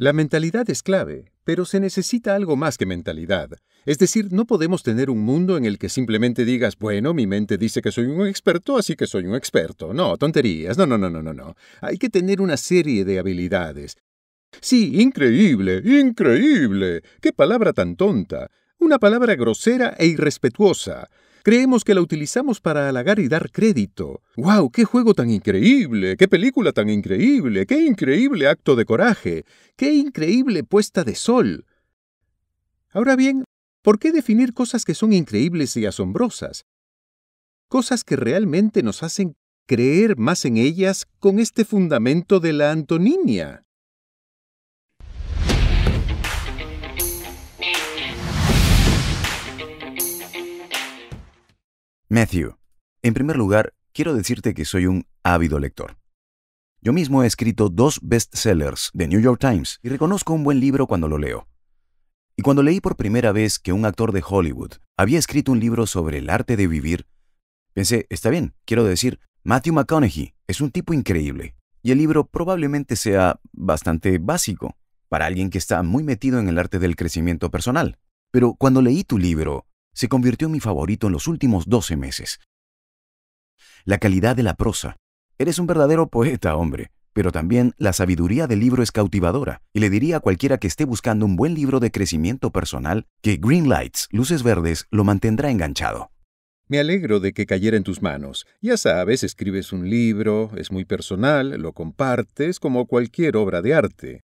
La mentalidad es clave, pero se necesita algo más que mentalidad. Es decir, no podemos tener un mundo en el que simplemente digas, bueno, mi mente dice que soy un experto, así que soy un experto. No, tonterías. No, no, no, no, no, Hay que tener una serie de habilidades. Sí, increíble, increíble. Qué palabra tan tonta. Una palabra grosera e irrespetuosa. Creemos que la utilizamos para halagar y dar crédito. ¡Wow! ¡Qué juego tan increíble! ¡Qué película tan increíble! ¡Qué increíble acto de coraje! ¡Qué increíble puesta de sol! Ahora bien, ¿por qué definir cosas que son increíbles y asombrosas? Cosas que realmente nos hacen creer más en ellas con este fundamento de la antonimia. Matthew, en primer lugar, quiero decirte que soy un ávido lector. Yo mismo he escrito dos bestsellers de New York Times y reconozco un buen libro cuando lo leo. Y cuando leí por primera vez que un actor de Hollywood había escrito un libro sobre el arte de vivir, pensé, está bien, quiero decir, Matthew McConaughey es un tipo increíble, y el libro probablemente sea bastante básico para alguien que está muy metido en el arte del crecimiento personal. Pero cuando leí tu libro, se convirtió en mi favorito en los últimos 12 meses. La calidad de la prosa. Eres un verdadero poeta, hombre, pero también la sabiduría del libro es cautivadora, y le diría a cualquiera que esté buscando un buen libro de crecimiento personal que Green Lights, Luces Verdes, lo mantendrá enganchado. Me alegro de que cayera en tus manos. Ya sabes, escribes un libro, es muy personal, lo compartes como cualquier obra de arte.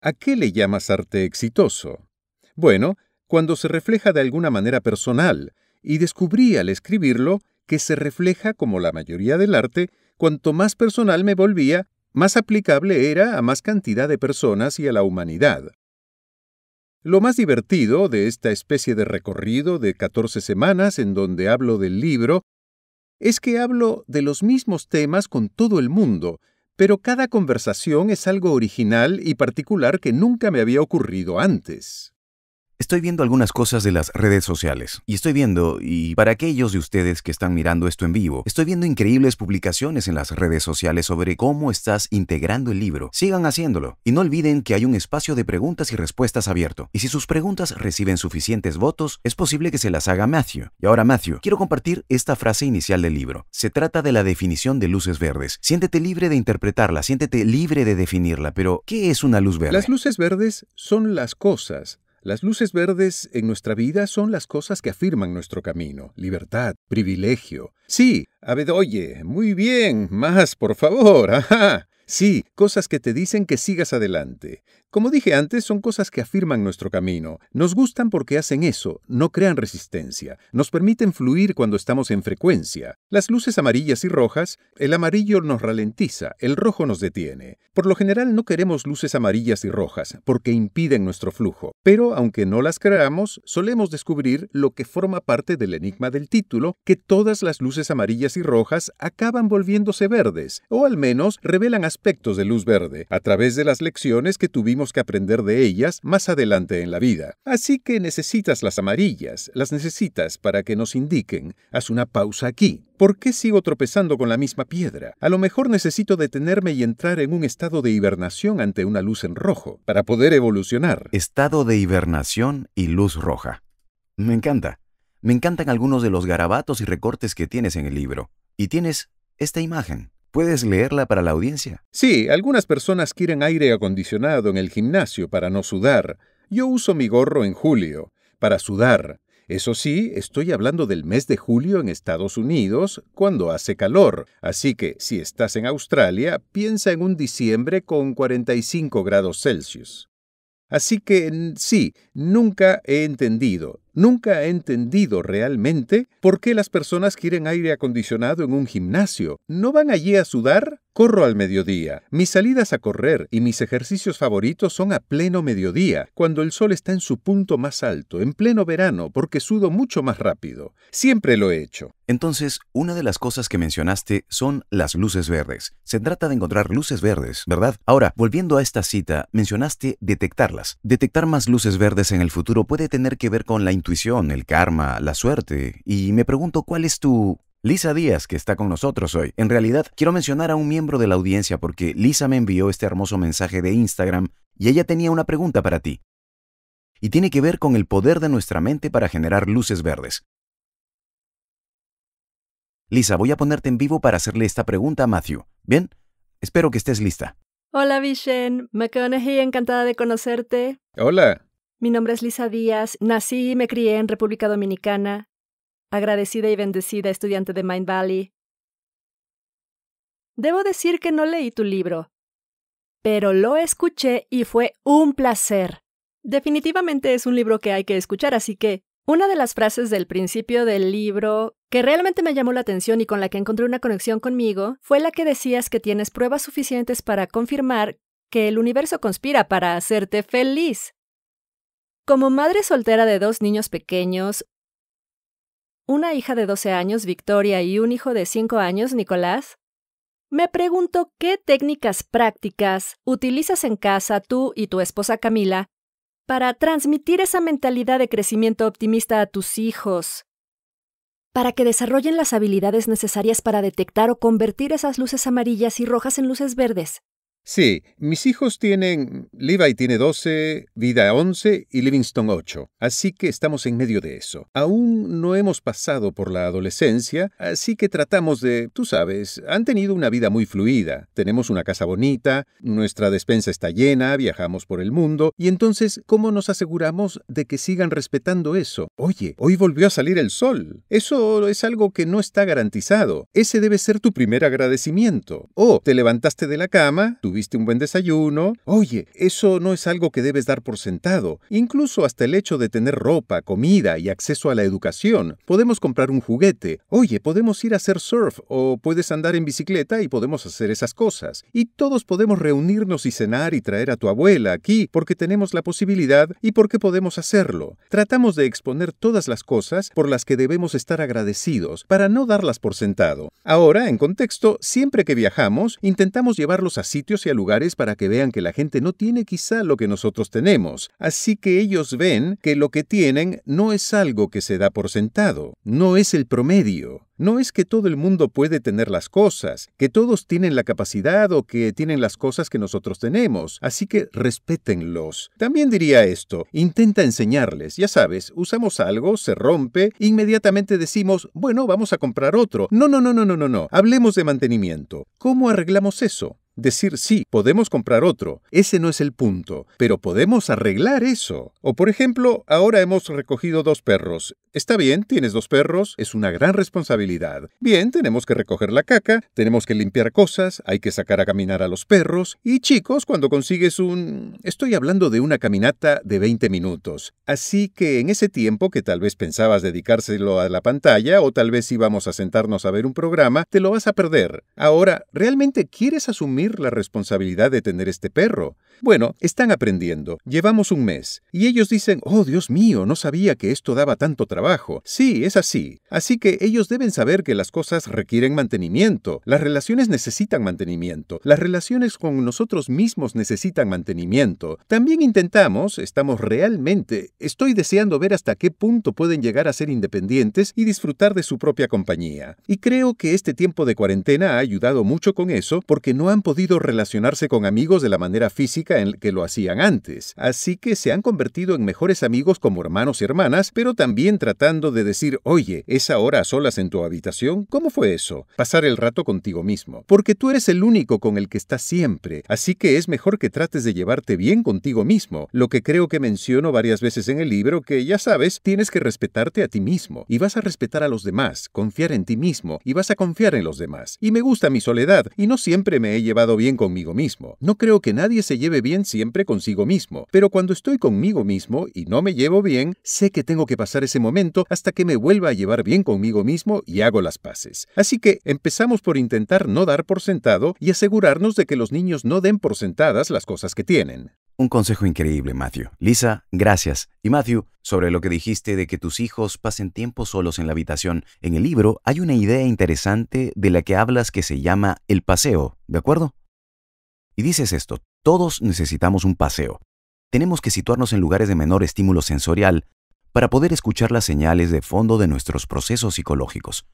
¿A qué le llamas arte exitoso? Bueno, cuando se refleja de alguna manera personal, y descubrí al escribirlo que se refleja como la mayoría del arte, cuanto más personal me volvía, más aplicable era a más cantidad de personas y a la humanidad. Lo más divertido de esta especie de recorrido de 14 semanas en donde hablo del libro es que hablo de los mismos temas con todo el mundo, pero cada conversación es algo original y particular que nunca me había ocurrido antes. Estoy viendo algunas cosas de las redes sociales y estoy viendo, y para aquellos de ustedes que están mirando esto en vivo, estoy viendo increíbles publicaciones en las redes sociales sobre cómo estás integrando el libro. Sigan haciéndolo y no olviden que hay un espacio de preguntas y respuestas abierto. Y si sus preguntas reciben suficientes votos, es posible que se las haga Matthew. Y ahora Matthew, quiero compartir esta frase inicial del libro. Se trata de la definición de luces verdes. Siéntete libre de interpretarla, siéntete libre de definirla, pero ¿qué es una luz verde? Las luces verdes son las cosas las luces verdes en nuestra vida son las cosas que afirman nuestro camino, libertad, privilegio. Sí, Abedoye, muy bien, más, por favor, ajá. Sí, cosas que te dicen que sigas adelante. Como dije antes, son cosas que afirman nuestro camino. Nos gustan porque hacen eso, no crean resistencia, nos permiten fluir cuando estamos en frecuencia. Las luces amarillas y rojas, el amarillo nos ralentiza, el rojo nos detiene. Por lo general no queremos luces amarillas y rojas porque impiden nuestro flujo, pero aunque no las creamos, solemos descubrir lo que forma parte del enigma del título, que todas las luces amarillas y rojas acaban volviéndose verdes, o al menos revelan aspectos de luz verde, a través de las lecciones que tuvimos que aprender de ellas más adelante en la vida. Así que necesitas las amarillas, las necesitas para que nos indiquen. Haz una pausa aquí. ¿Por qué sigo tropezando con la misma piedra? A lo mejor necesito detenerme y entrar en un estado de hibernación ante una luz en rojo, para poder evolucionar. Estado de hibernación y luz roja. Me encanta. Me encantan algunos de los garabatos y recortes que tienes en el libro. Y tienes esta imagen. ¿Puedes leerla para la audiencia? Sí, algunas personas quieren aire acondicionado en el gimnasio para no sudar. Yo uso mi gorro en julio, para sudar. Eso sí, estoy hablando del mes de julio en Estados Unidos, cuando hace calor. Así que, si estás en Australia, piensa en un diciembre con 45 grados Celsius. Así que, sí, nunca he entendido. Nunca he entendido realmente por qué las personas quieren aire acondicionado en un gimnasio. ¿No van allí a sudar? Corro al mediodía. Mis salidas a correr y mis ejercicios favoritos son a pleno mediodía, cuando el sol está en su punto más alto, en pleno verano, porque sudo mucho más rápido. Siempre lo he hecho. Entonces, una de las cosas que mencionaste son las luces verdes. Se trata de encontrar luces verdes, ¿verdad? Ahora, volviendo a esta cita, mencionaste detectarlas. Detectar más luces verdes en el futuro puede tener que ver con la intuición, el karma, la suerte, y me pregunto cuál es tu... Lisa Díaz, que está con nosotros hoy. En realidad, quiero mencionar a un miembro de la audiencia porque Lisa me envió este hermoso mensaje de Instagram y ella tenía una pregunta para ti. Y tiene que ver con el poder de nuestra mente para generar luces verdes. Lisa, voy a ponerte en vivo para hacerle esta pregunta a Matthew. ¿Bien? Espero que estés lista. Hola, Vishen. McConaughey, encantada de conocerte. Hola. Mi nombre es Lisa Díaz, nací y me crié en República Dominicana, agradecida y bendecida estudiante de Mind Valley. Debo decir que no leí tu libro, pero lo escuché y fue un placer. Definitivamente es un libro que hay que escuchar, así que una de las frases del principio del libro que realmente me llamó la atención y con la que encontré una conexión conmigo fue la que decías que tienes pruebas suficientes para confirmar que el universo conspira para hacerte feliz. Como madre soltera de dos niños pequeños, una hija de 12 años, Victoria, y un hijo de 5 años, Nicolás, me pregunto qué técnicas prácticas utilizas en casa tú y tu esposa Camila para transmitir esa mentalidad de crecimiento optimista a tus hijos, para que desarrollen las habilidades necesarias para detectar o convertir esas luces amarillas y rojas en luces verdes, Sí, mis hijos tienen, Levi tiene 12, Vida 11 y Livingston 8, así que estamos en medio de eso. Aún no hemos pasado por la adolescencia, así que tratamos de, tú sabes, han tenido una vida muy fluida. Tenemos una casa bonita, nuestra despensa está llena, viajamos por el mundo, y entonces, ¿cómo nos aseguramos de que sigan respetando eso? Oye, hoy volvió a salir el sol. Eso es algo que no está garantizado. Ese debe ser tu primer agradecimiento. O oh, te levantaste de la cama, tuviste un buen desayuno. Oye, eso no es algo que debes dar por sentado. Incluso hasta el hecho de tener ropa, comida y acceso a la educación. Podemos comprar un juguete. Oye, podemos ir a hacer surf o puedes andar en bicicleta y podemos hacer esas cosas. Y todos podemos reunirnos y cenar y traer a tu abuela aquí porque tenemos la posibilidad y porque podemos hacerlo. Tratamos de exponer todas las cosas por las que debemos estar agradecidos para no darlas por sentado. Ahora, en contexto, siempre que viajamos, intentamos llevarlos a sitios a lugares para que vean que la gente no tiene quizá lo que nosotros tenemos. Así que ellos ven que lo que tienen no es algo que se da por sentado, no es el promedio. No es que todo el mundo puede tener las cosas, que todos tienen la capacidad o que tienen las cosas que nosotros tenemos, así que respétenlos. También diría esto, intenta enseñarles, ya sabes, usamos algo, se rompe, inmediatamente decimos, bueno, vamos a comprar otro. No, no, no, no, no, no, no, hablemos de mantenimiento. ¿Cómo arreglamos eso? Decir, sí, podemos comprar otro, ese no es el punto, pero podemos arreglar eso. O por ejemplo, ahora hemos recogido dos perros, Está bien, tienes dos perros, es una gran responsabilidad. Bien, tenemos que recoger la caca, tenemos que limpiar cosas, hay que sacar a caminar a los perros. Y chicos, cuando consigues un... Estoy hablando de una caminata de 20 minutos. Así que en ese tiempo que tal vez pensabas dedicárselo a la pantalla o tal vez íbamos a sentarnos a ver un programa, te lo vas a perder. Ahora, ¿realmente quieres asumir la responsabilidad de tener este perro? Bueno, están aprendiendo. Llevamos un mes. Y ellos dicen, oh Dios mío, no sabía que esto daba tanto trabajo. Sí, es así. Así que ellos deben saber que las cosas requieren mantenimiento. Las relaciones necesitan mantenimiento. Las relaciones con nosotros mismos necesitan mantenimiento. También intentamos, estamos realmente, estoy deseando ver hasta qué punto pueden llegar a ser independientes y disfrutar de su propia compañía. Y creo que este tiempo de cuarentena ha ayudado mucho con eso porque no han podido relacionarse con amigos de la manera física en el que lo hacían antes, así que se han convertido en mejores amigos como hermanos y hermanas, pero también tratando de decir, oye, ¿es hora a solas en tu habitación, ¿cómo fue eso? Pasar el rato contigo mismo, porque tú eres el único con el que estás siempre, así que es mejor que trates de llevarte bien contigo mismo, lo que creo que menciono varias veces en el libro, que ya sabes, tienes que respetarte a ti mismo, y vas a respetar a los demás, confiar en ti mismo, y vas a confiar en los demás. Y me gusta mi soledad, y no siempre me he llevado bien conmigo mismo. No creo que nadie se lleve bien siempre consigo mismo, pero cuando estoy conmigo mismo y no me llevo bien, sé que tengo que pasar ese momento hasta que me vuelva a llevar bien conmigo mismo y hago las paces. Así que empezamos por intentar no dar por sentado y asegurarnos de que los niños no den por sentadas las cosas que tienen. Un consejo increíble, Matthew. Lisa, gracias. Y Matthew, sobre lo que dijiste de que tus hijos pasen tiempo solos en la habitación, en el libro hay una idea interesante de la que hablas que se llama el paseo, ¿de acuerdo? Y dices esto, todos necesitamos un paseo. Tenemos que situarnos en lugares de menor estímulo sensorial para poder escuchar las señales de fondo de nuestros procesos psicológicos.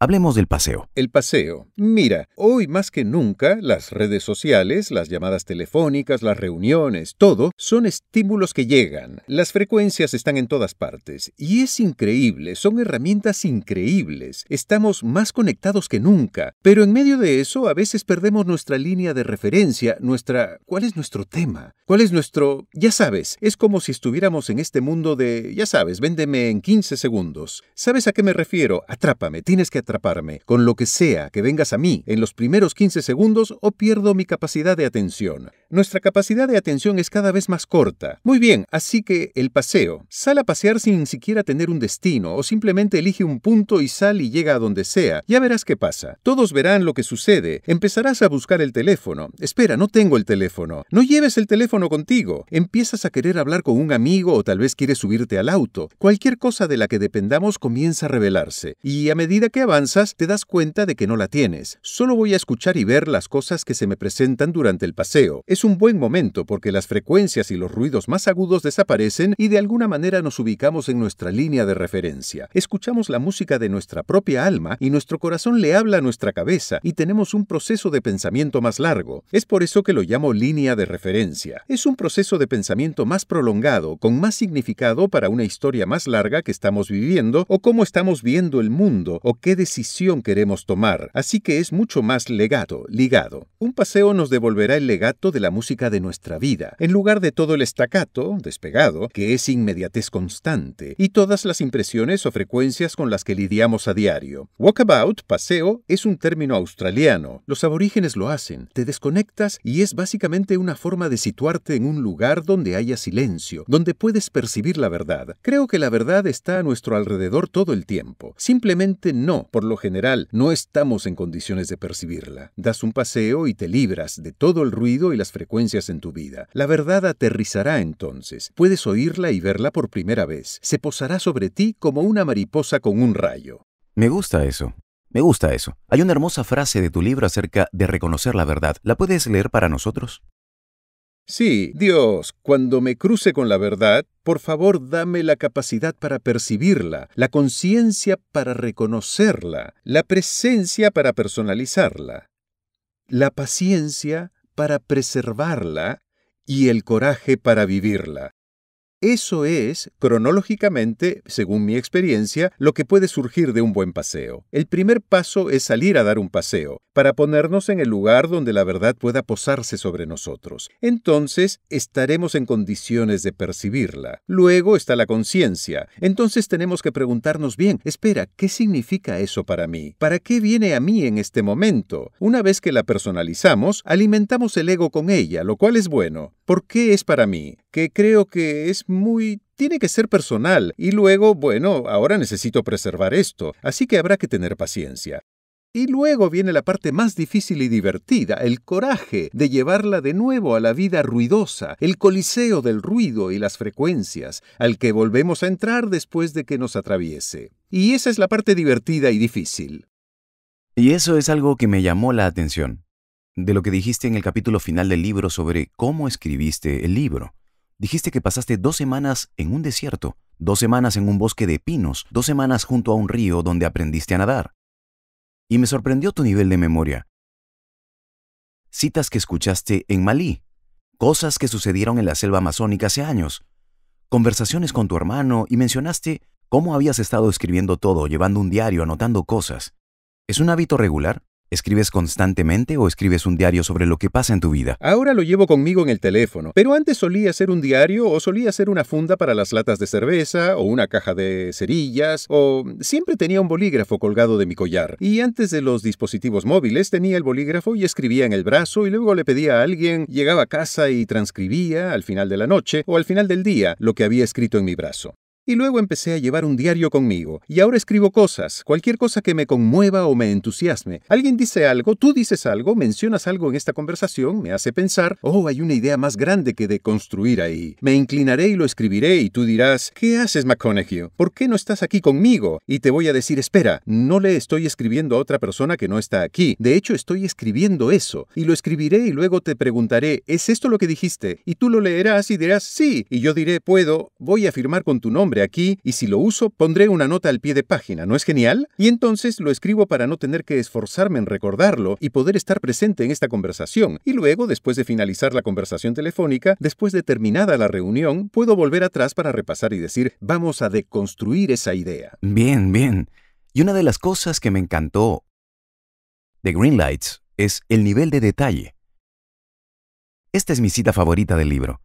Hablemos del paseo. El paseo. Mira, hoy más que nunca las redes sociales, las llamadas telefónicas, las reuniones, todo, son estímulos que llegan. Las frecuencias están en todas partes. Y es increíble, son herramientas increíbles. Estamos más conectados que nunca. Pero en medio de eso a veces perdemos nuestra línea de referencia, nuestra... ¿Cuál es nuestro tema? ¿Cuál es nuestro... Ya sabes, es como si estuviéramos en este mundo de... Ya sabes, véndeme en 15 segundos. ¿Sabes a qué me refiero? Atrápame, tienes que atraparme, con lo que sea que vengas a mí en los primeros 15 segundos o pierdo mi capacidad de atención. Nuestra capacidad de atención es cada vez más corta. Muy bien, así que el paseo. Sal a pasear sin siquiera tener un destino o simplemente elige un punto y sal y llega a donde sea. Ya verás qué pasa. Todos verán lo que sucede. Empezarás a buscar el teléfono. Espera, no tengo el teléfono. No lleves el teléfono contigo. Empiezas a querer hablar con un amigo o tal vez quieres subirte al auto. Cualquier cosa de la que dependamos comienza a revelarse. Y a medida que avanzas, avanzas, te das cuenta de que no la tienes. Solo voy a escuchar y ver las cosas que se me presentan durante el paseo. Es un buen momento porque las frecuencias y los ruidos más agudos desaparecen y de alguna manera nos ubicamos en nuestra línea de referencia. Escuchamos la música de nuestra propia alma y nuestro corazón le habla a nuestra cabeza y tenemos un proceso de pensamiento más largo. Es por eso que lo llamo línea de referencia. Es un proceso de pensamiento más prolongado, con más significado para una historia más larga que estamos viviendo o cómo estamos viendo el mundo o qué decisión queremos tomar, así que es mucho más legato, ligado. Un paseo nos devolverá el legato de la música de nuestra vida, en lugar de todo el estacato, despegado, que es inmediatez constante, y todas las impresiones o frecuencias con las que lidiamos a diario. Walkabout, paseo, es un término australiano. Los aborígenes lo hacen, te desconectas y es básicamente una forma de situarte en un lugar donde haya silencio, donde puedes percibir la verdad. Creo que la verdad está a nuestro alrededor todo el tiempo. Simplemente no por lo general no estamos en condiciones de percibirla. Das un paseo y te libras de todo el ruido y las frecuencias en tu vida. La verdad aterrizará entonces. Puedes oírla y verla por primera vez. Se posará sobre ti como una mariposa con un rayo. Me gusta eso. Me gusta eso. Hay una hermosa frase de tu libro acerca de reconocer la verdad. ¿La puedes leer para nosotros? Sí, Dios, cuando me cruce con la verdad, por favor dame la capacidad para percibirla, la conciencia para reconocerla, la presencia para personalizarla, la paciencia para preservarla y el coraje para vivirla. Eso es, cronológicamente, según mi experiencia, lo que puede surgir de un buen paseo. El primer paso es salir a dar un paseo, para ponernos en el lugar donde la verdad pueda posarse sobre nosotros. Entonces, estaremos en condiciones de percibirla. Luego está la conciencia. Entonces tenemos que preguntarnos bien, espera, ¿qué significa eso para mí? ¿Para qué viene a mí en este momento? Una vez que la personalizamos, alimentamos el ego con ella, lo cual es bueno. ¿Por qué es para mí? Que creo que es muy... tiene que ser personal. Y luego, bueno, ahora necesito preservar esto, así que habrá que tener paciencia. Y luego viene la parte más difícil y divertida, el coraje de llevarla de nuevo a la vida ruidosa, el coliseo del ruido y las frecuencias, al que volvemos a entrar después de que nos atraviese. Y esa es la parte divertida y difícil. Y eso es algo que me llamó la atención de lo que dijiste en el capítulo final del libro sobre cómo escribiste el libro. Dijiste que pasaste dos semanas en un desierto, dos semanas en un bosque de pinos, dos semanas junto a un río donde aprendiste a nadar. Y me sorprendió tu nivel de memoria. Citas que escuchaste en Malí, cosas que sucedieron en la selva amazónica hace años, conversaciones con tu hermano y mencionaste cómo habías estado escribiendo todo, llevando un diario, anotando cosas. ¿Es un hábito regular? ¿Escribes constantemente o escribes un diario sobre lo que pasa en tu vida? Ahora lo llevo conmigo en el teléfono, pero antes solía hacer un diario o solía hacer una funda para las latas de cerveza o una caja de cerillas o siempre tenía un bolígrafo colgado de mi collar. Y antes de los dispositivos móviles tenía el bolígrafo y escribía en el brazo y luego le pedía a alguien, llegaba a casa y transcribía al final de la noche o al final del día lo que había escrito en mi brazo. Y luego empecé a llevar un diario conmigo, y ahora escribo cosas, cualquier cosa que me conmueva o me entusiasme. Alguien dice algo, tú dices algo, mencionas algo en esta conversación, me hace pensar, oh, hay una idea más grande que de construir ahí. Me inclinaré y lo escribiré, y tú dirás, ¿qué haces, McConaughey? ¿Por qué no estás aquí conmigo? Y te voy a decir, espera, no le estoy escribiendo a otra persona que no está aquí. De hecho, estoy escribiendo eso, y lo escribiré y luego te preguntaré, ¿es esto lo que dijiste? Y tú lo leerás y dirás, sí, y yo diré, puedo, voy a firmar con tu nombre aquí y si lo uso pondré una nota al pie de página, ¿no es genial? Y entonces lo escribo para no tener que esforzarme en recordarlo y poder estar presente en esta conversación. Y luego, después de finalizar la conversación telefónica, después de terminada la reunión, puedo volver atrás para repasar y decir, vamos a deconstruir esa idea. Bien, bien. Y una de las cosas que me encantó de Greenlights es el nivel de detalle. Esta es mi cita favorita del libro.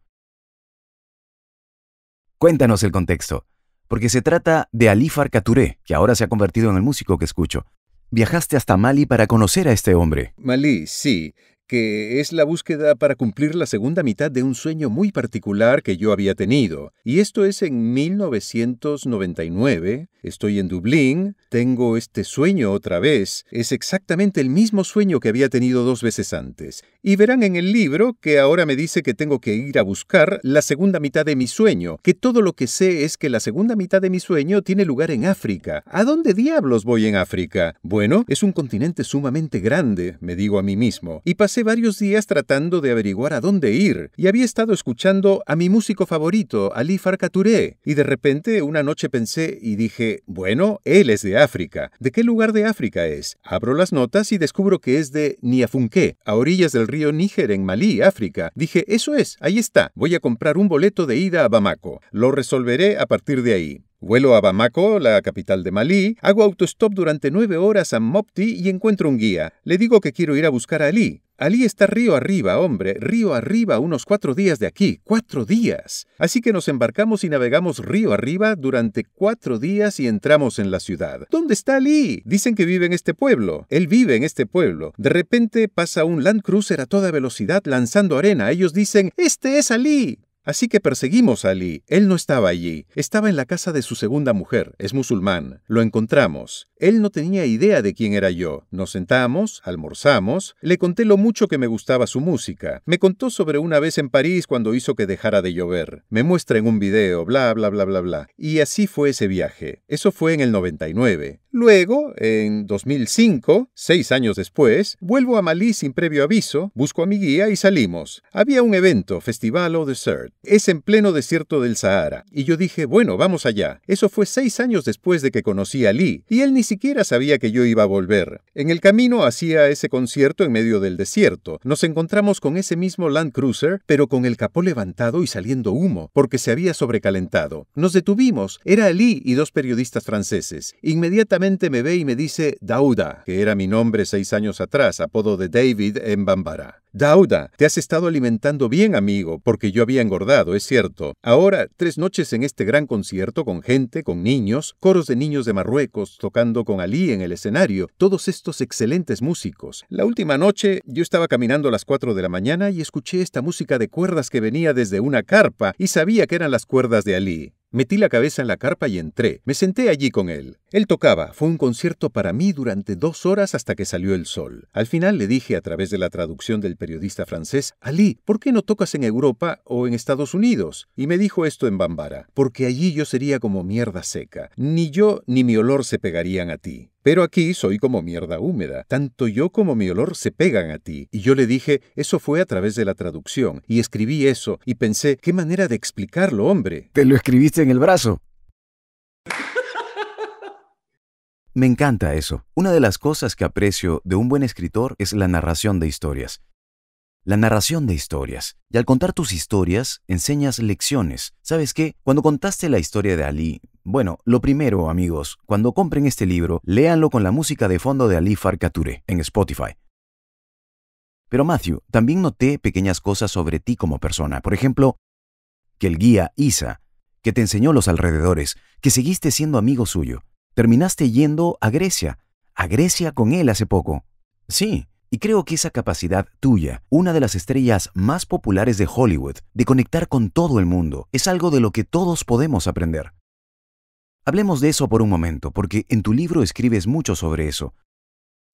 Cuéntanos el contexto, porque se trata de Alifar Katuré, que ahora se ha convertido en el músico que escucho. Viajaste hasta Mali para conocer a este hombre. Mali, sí que es la búsqueda para cumplir la segunda mitad de un sueño muy particular que yo había tenido. Y esto es en 1999, estoy en Dublín, tengo este sueño otra vez, es exactamente el mismo sueño que había tenido dos veces antes. Y verán en el libro que ahora me dice que tengo que ir a buscar la segunda mitad de mi sueño, que todo lo que sé es que la segunda mitad de mi sueño tiene lugar en África. ¿A dónde diablos voy en África? Bueno, es un continente sumamente grande, me digo a mí mismo, y pasé varios días tratando de averiguar a dónde ir y había estado escuchando a mi músico favorito, Ali Farkaturé. y de repente una noche pensé y dije, bueno, él es de África. ¿De qué lugar de África es? Abro las notas y descubro que es de Niafunké, a orillas del río Níger en Malí, África. Dije, eso es, ahí está. Voy a comprar un boleto de ida a Bamako. Lo resolveré a partir de ahí. Vuelo a Bamako, la capital de Malí, hago autostop durante nueve horas a Mopti y encuentro un guía. Le digo que quiero ir a buscar a Ali. Ali está río arriba, hombre, río arriba, unos cuatro días de aquí, cuatro días. Así que nos embarcamos y navegamos río arriba durante cuatro días y entramos en la ciudad. ¿Dónde está Ali? Dicen que vive en este pueblo. Él vive en este pueblo. De repente pasa un Land Cruiser a toda velocidad lanzando arena. Ellos dicen, este es Ali. Así que perseguimos a Ali. Él no estaba allí. Estaba en la casa de su segunda mujer. Es musulmán. Lo encontramos. Él no tenía idea de quién era yo. Nos sentamos, almorzamos, le conté lo mucho que me gustaba su música. Me contó sobre una vez en París cuando hizo que dejara de llover. Me muestra en un video, bla, bla, bla, bla, bla. Y así fue ese viaje. Eso fue en el 99. Luego, en 2005, seis años después, vuelvo a Malí sin previo aviso, busco a mi guía y salimos. Había un evento, festival o desert. Es en pleno desierto del Sahara. Y yo dije, bueno, vamos allá. Eso fue seis años después de que conocí a Lee. Y él ni siquiera sabía que yo iba a volver. En el camino hacía ese concierto en medio del desierto. Nos encontramos con ese mismo Land Cruiser, pero con el capó levantado y saliendo humo, porque se había sobrecalentado. Nos detuvimos. Era Ali y dos periodistas franceses. Inmediatamente me ve y me dice Dauda, que era mi nombre seis años atrás, apodo de David en Bambara. Dauda, te has estado alimentando bien, amigo, porque yo había engordado, es cierto. Ahora, tres noches en este gran concierto con gente, con niños, coros de niños de Marruecos tocando con Ali en el escenario, todos estos excelentes músicos. La última noche yo estaba caminando a las 4 de la mañana y escuché esta música de cuerdas que venía desde una carpa y sabía que eran las cuerdas de Ali. Metí la cabeza en la carpa y entré. Me senté allí con él. Él tocaba, fue un concierto para mí durante dos horas hasta que salió el sol. Al final le dije a través de la traducción del periodista francés, Ali, ¿por qué no tocas en Europa o en Estados Unidos? Y me dijo esto en Bambara, porque allí yo sería como mierda seca, ni yo ni mi olor se pegarían a ti. Pero aquí soy como mierda húmeda, tanto yo como mi olor se pegan a ti. Y yo le dije, eso fue a través de la traducción, y escribí eso, y pensé, qué manera de explicarlo, hombre. Te lo escribiste en el brazo. Me encanta eso. Una de las cosas que aprecio de un buen escritor es la narración de historias. La narración de historias. Y al contar tus historias, enseñas lecciones. ¿Sabes qué? Cuando contaste la historia de Ali, bueno, lo primero, amigos, cuando compren este libro, léanlo con la música de fondo de Ali Farcature en Spotify. Pero Matthew, también noté pequeñas cosas sobre ti como persona. Por ejemplo, que el guía Isa, que te enseñó los alrededores, que seguiste siendo amigo suyo, terminaste yendo a Grecia, a Grecia con él hace poco. Sí, y creo que esa capacidad tuya, una de las estrellas más populares de Hollywood, de conectar con todo el mundo, es algo de lo que todos podemos aprender. Hablemos de eso por un momento, porque en tu libro escribes mucho sobre eso.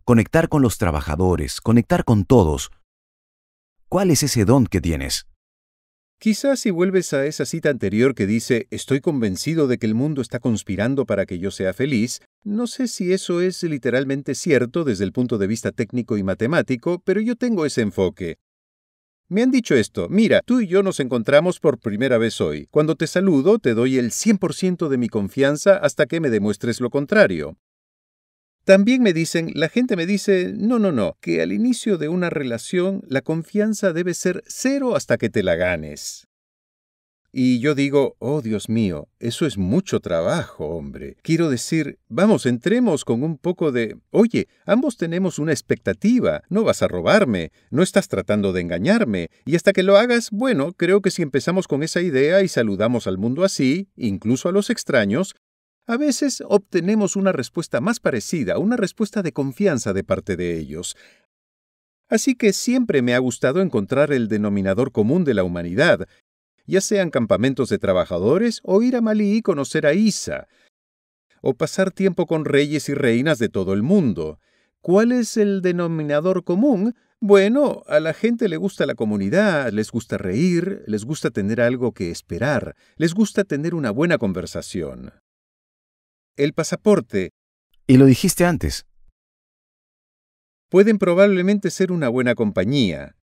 Conectar con los trabajadores, conectar con todos. ¿Cuál es ese don que tienes? Quizás si vuelves a esa cita anterior que dice, estoy convencido de que el mundo está conspirando para que yo sea feliz, no sé si eso es literalmente cierto desde el punto de vista técnico y matemático, pero yo tengo ese enfoque. Me han dicho esto, mira, tú y yo nos encontramos por primera vez hoy. Cuando te saludo, te doy el 100% de mi confianza hasta que me demuestres lo contrario. También me dicen, la gente me dice, no, no, no, que al inicio de una relación la confianza debe ser cero hasta que te la ganes. Y yo digo, oh Dios mío, eso es mucho trabajo, hombre. Quiero decir, vamos, entremos con un poco de, oye, ambos tenemos una expectativa, no vas a robarme, no estás tratando de engañarme, y hasta que lo hagas, bueno, creo que si empezamos con esa idea y saludamos al mundo así, incluso a los extraños, a veces obtenemos una respuesta más parecida, una respuesta de confianza de parte de ellos. Así que siempre me ha gustado encontrar el denominador común de la humanidad, ya sean campamentos de trabajadores o ir a Malí y conocer a Isa, o pasar tiempo con reyes y reinas de todo el mundo. ¿Cuál es el denominador común? Bueno, a la gente le gusta la comunidad, les gusta reír, les gusta tener algo que esperar, les gusta tener una buena conversación el pasaporte. Y lo dijiste antes. Pueden probablemente ser una buena compañía.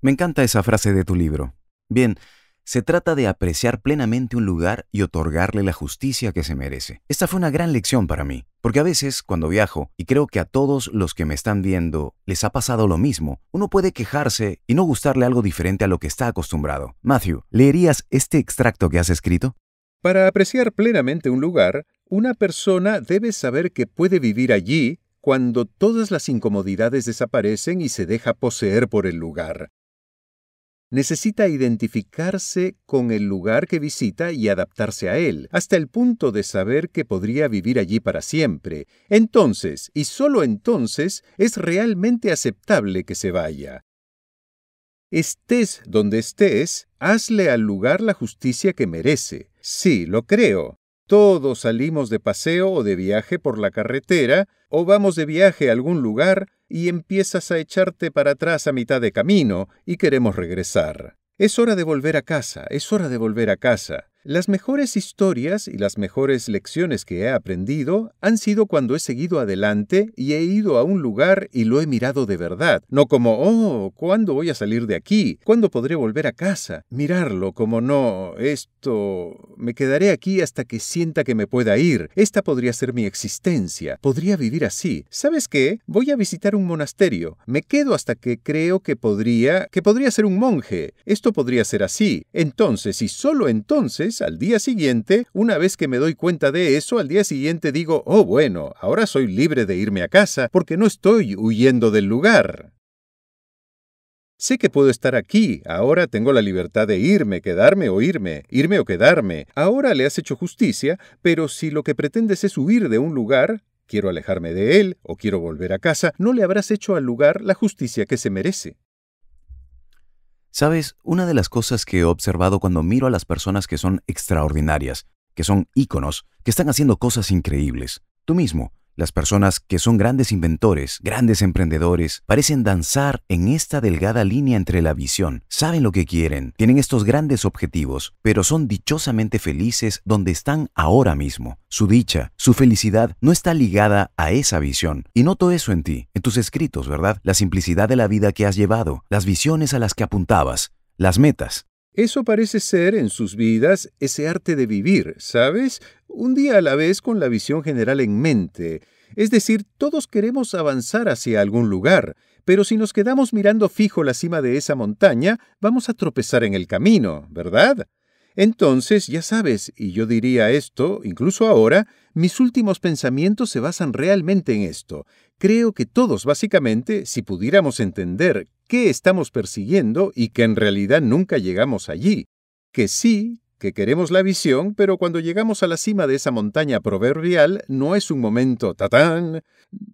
Me encanta esa frase de tu libro. Bien, se trata de apreciar plenamente un lugar y otorgarle la justicia que se merece. Esta fue una gran lección para mí, porque a veces cuando viajo, y creo que a todos los que me están viendo les ha pasado lo mismo, uno puede quejarse y no gustarle algo diferente a lo que está acostumbrado. Matthew, ¿leerías este extracto que has escrito? Para apreciar plenamente un lugar, una persona debe saber que puede vivir allí cuando todas las incomodidades desaparecen y se deja poseer por el lugar. Necesita identificarse con el lugar que visita y adaptarse a él, hasta el punto de saber que podría vivir allí para siempre. Entonces, y solo entonces, es realmente aceptable que se vaya. Estés donde estés, hazle al lugar la justicia que merece. Sí, lo creo. Todos salimos de paseo o de viaje por la carretera, o vamos de viaje a algún lugar y empiezas a echarte para atrás a mitad de camino y queremos regresar. Es hora de volver a casa, es hora de volver a casa. Las mejores historias y las mejores lecciones que he aprendido han sido cuando he seguido adelante y he ido a un lugar y lo he mirado de verdad, no como, oh, ¿cuándo voy a salir de aquí? ¿Cuándo podré volver a casa? Mirarlo como, no, esto... me quedaré aquí hasta que sienta que me pueda ir. Esta podría ser mi existencia. Podría vivir así. ¿Sabes qué? Voy a visitar un monasterio. Me quedo hasta que creo que podría... que podría ser un monje. Esto podría ser así. Entonces, y solo entonces, al día siguiente, una vez que me doy cuenta de eso, al día siguiente digo, oh bueno, ahora soy libre de irme a casa porque no estoy huyendo del lugar. Sé que puedo estar aquí, ahora tengo la libertad de irme, quedarme o irme, irme o quedarme. Ahora le has hecho justicia, pero si lo que pretendes es huir de un lugar, quiero alejarme de él o quiero volver a casa, no le habrás hecho al lugar la justicia que se merece. Sabes, una de las cosas que he observado cuando miro a las personas que son extraordinarias, que son íconos, que están haciendo cosas increíbles, tú mismo, las personas que son grandes inventores, grandes emprendedores, parecen danzar en esta delgada línea entre la visión. Saben lo que quieren, tienen estos grandes objetivos, pero son dichosamente felices donde están ahora mismo. Su dicha, su felicidad no está ligada a esa visión. Y noto eso en ti, en tus escritos, ¿verdad? La simplicidad de la vida que has llevado, las visiones a las que apuntabas, las metas. Eso parece ser en sus vidas ese arte de vivir, ¿sabes? Un día a la vez con la visión general en mente. Es decir, todos queremos avanzar hacia algún lugar, pero si nos quedamos mirando fijo la cima de esa montaña, vamos a tropezar en el camino, ¿verdad? Entonces, ya sabes, y yo diría esto, incluso ahora, mis últimos pensamientos se basan realmente en esto. Creo que todos, básicamente, si pudiéramos entender qué estamos persiguiendo y que en realidad nunca llegamos allí, que sí, que queremos la visión, pero cuando llegamos a la cima de esa montaña proverbial no es un momento tatán,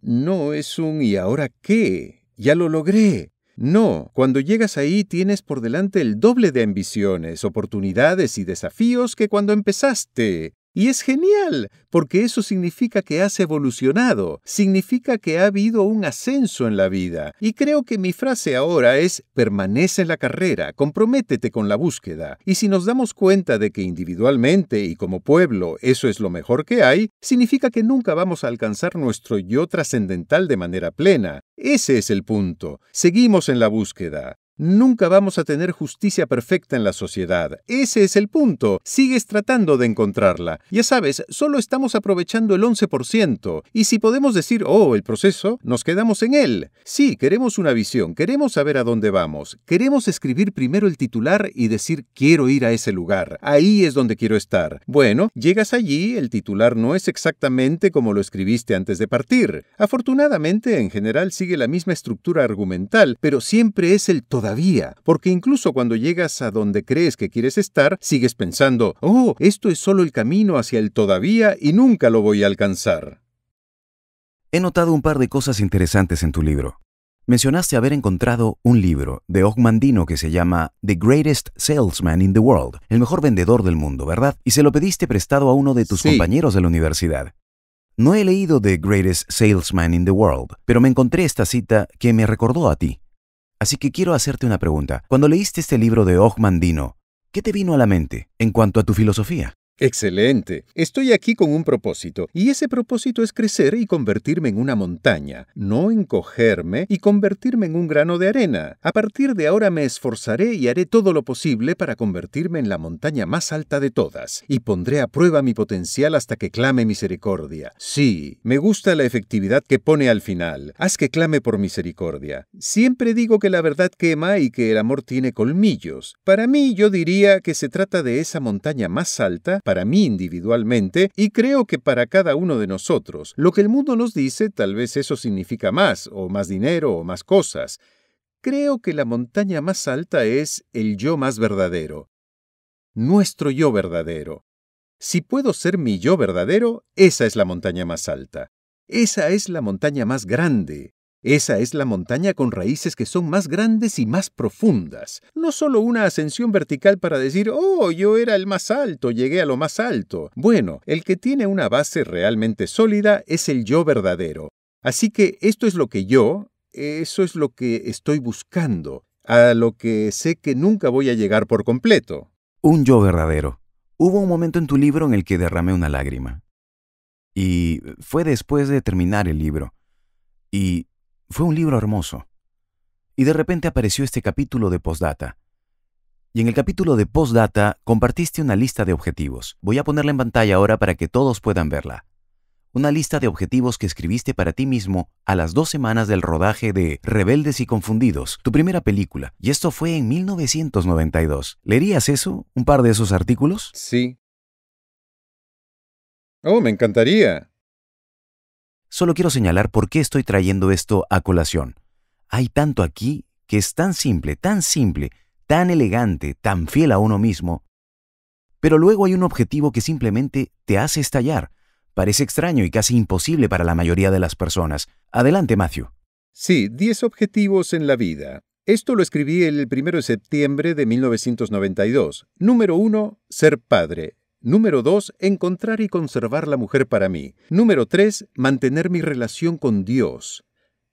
no es un ¿y ahora qué? Ya lo logré. No, cuando llegas ahí tienes por delante el doble de ambiciones, oportunidades y desafíos que cuando empezaste. Y es genial, porque eso significa que has evolucionado, significa que ha habido un ascenso en la vida. Y creo que mi frase ahora es, permanece en la carrera, comprométete con la búsqueda. Y si nos damos cuenta de que individualmente y como pueblo eso es lo mejor que hay, significa que nunca vamos a alcanzar nuestro yo trascendental de manera plena. Ese es el punto. Seguimos en la búsqueda. Nunca vamos a tener justicia perfecta en la sociedad. Ese es el punto. Sigues tratando de encontrarla. Ya sabes, solo estamos aprovechando el 11%. Y si podemos decir, oh, el proceso, nos quedamos en él. Sí, queremos una visión, queremos saber a dónde vamos. Queremos escribir primero el titular y decir, quiero ir a ese lugar. Ahí es donde quiero estar. Bueno, llegas allí, el titular no es exactamente como lo escribiste antes de partir. Afortunadamente, en general sigue la misma estructura argumental, pero siempre es el todavía porque incluso cuando llegas a donde crees que quieres estar, sigues pensando, oh, esto es solo el camino hacia el todavía y nunca lo voy a alcanzar. He notado un par de cosas interesantes en tu libro. Mencionaste haber encontrado un libro de Ogmandino que se llama The Greatest Salesman in the World, el mejor vendedor del mundo, ¿verdad? Y se lo pediste prestado a uno de tus compañeros de la universidad. No he leído The Greatest Salesman in the World, pero me encontré esta cita que me recordó a ti. Así que quiero hacerte una pregunta. Cuando leíste este libro de Ogmandino, ¿qué te vino a la mente en cuanto a tu filosofía? Excelente. Estoy aquí con un propósito, y ese propósito es crecer y convertirme en una montaña, no encogerme y convertirme en un grano de arena. A partir de ahora me esforzaré y haré todo lo posible para convertirme en la montaña más alta de todas, y pondré a prueba mi potencial hasta que clame misericordia. Sí, me gusta la efectividad que pone al final. Haz que clame por misericordia. Siempre digo que la verdad quema y que el amor tiene colmillos. Para mí yo diría que se trata de esa montaña más alta, para mí individualmente y creo que para cada uno de nosotros. Lo que el mundo nos dice, tal vez eso significa más, o más dinero, o más cosas. Creo que la montaña más alta es el yo más verdadero. Nuestro yo verdadero. Si puedo ser mi yo verdadero, esa es la montaña más alta. Esa es la montaña más grande. Esa es la montaña con raíces que son más grandes y más profundas. No solo una ascensión vertical para decir, oh, yo era el más alto, llegué a lo más alto. Bueno, el que tiene una base realmente sólida es el yo verdadero. Así que esto es lo que yo, eso es lo que estoy buscando, a lo que sé que nunca voy a llegar por completo. Un yo verdadero. Hubo un momento en tu libro en el que derramé una lágrima. Y fue después de terminar el libro. Y fue un libro hermoso. Y de repente apareció este capítulo de postdata. Y en el capítulo de postdata compartiste una lista de objetivos. Voy a ponerla en pantalla ahora para que todos puedan verla. Una lista de objetivos que escribiste para ti mismo a las dos semanas del rodaje de Rebeldes y Confundidos, tu primera película. Y esto fue en 1992. ¿Leerías eso? ¿Un par de esos artículos? Sí. Oh, me encantaría. Solo quiero señalar por qué estoy trayendo esto a colación. Hay tanto aquí que es tan simple, tan simple, tan elegante, tan fiel a uno mismo. Pero luego hay un objetivo que simplemente te hace estallar. Parece extraño y casi imposible para la mayoría de las personas. Adelante, Matthew. Sí, 10 objetivos en la vida. Esto lo escribí el 1 de septiembre de 1992. Número 1, ser padre. Número 2. Encontrar y conservar la mujer para mí. Número 3. Mantener mi relación con Dios.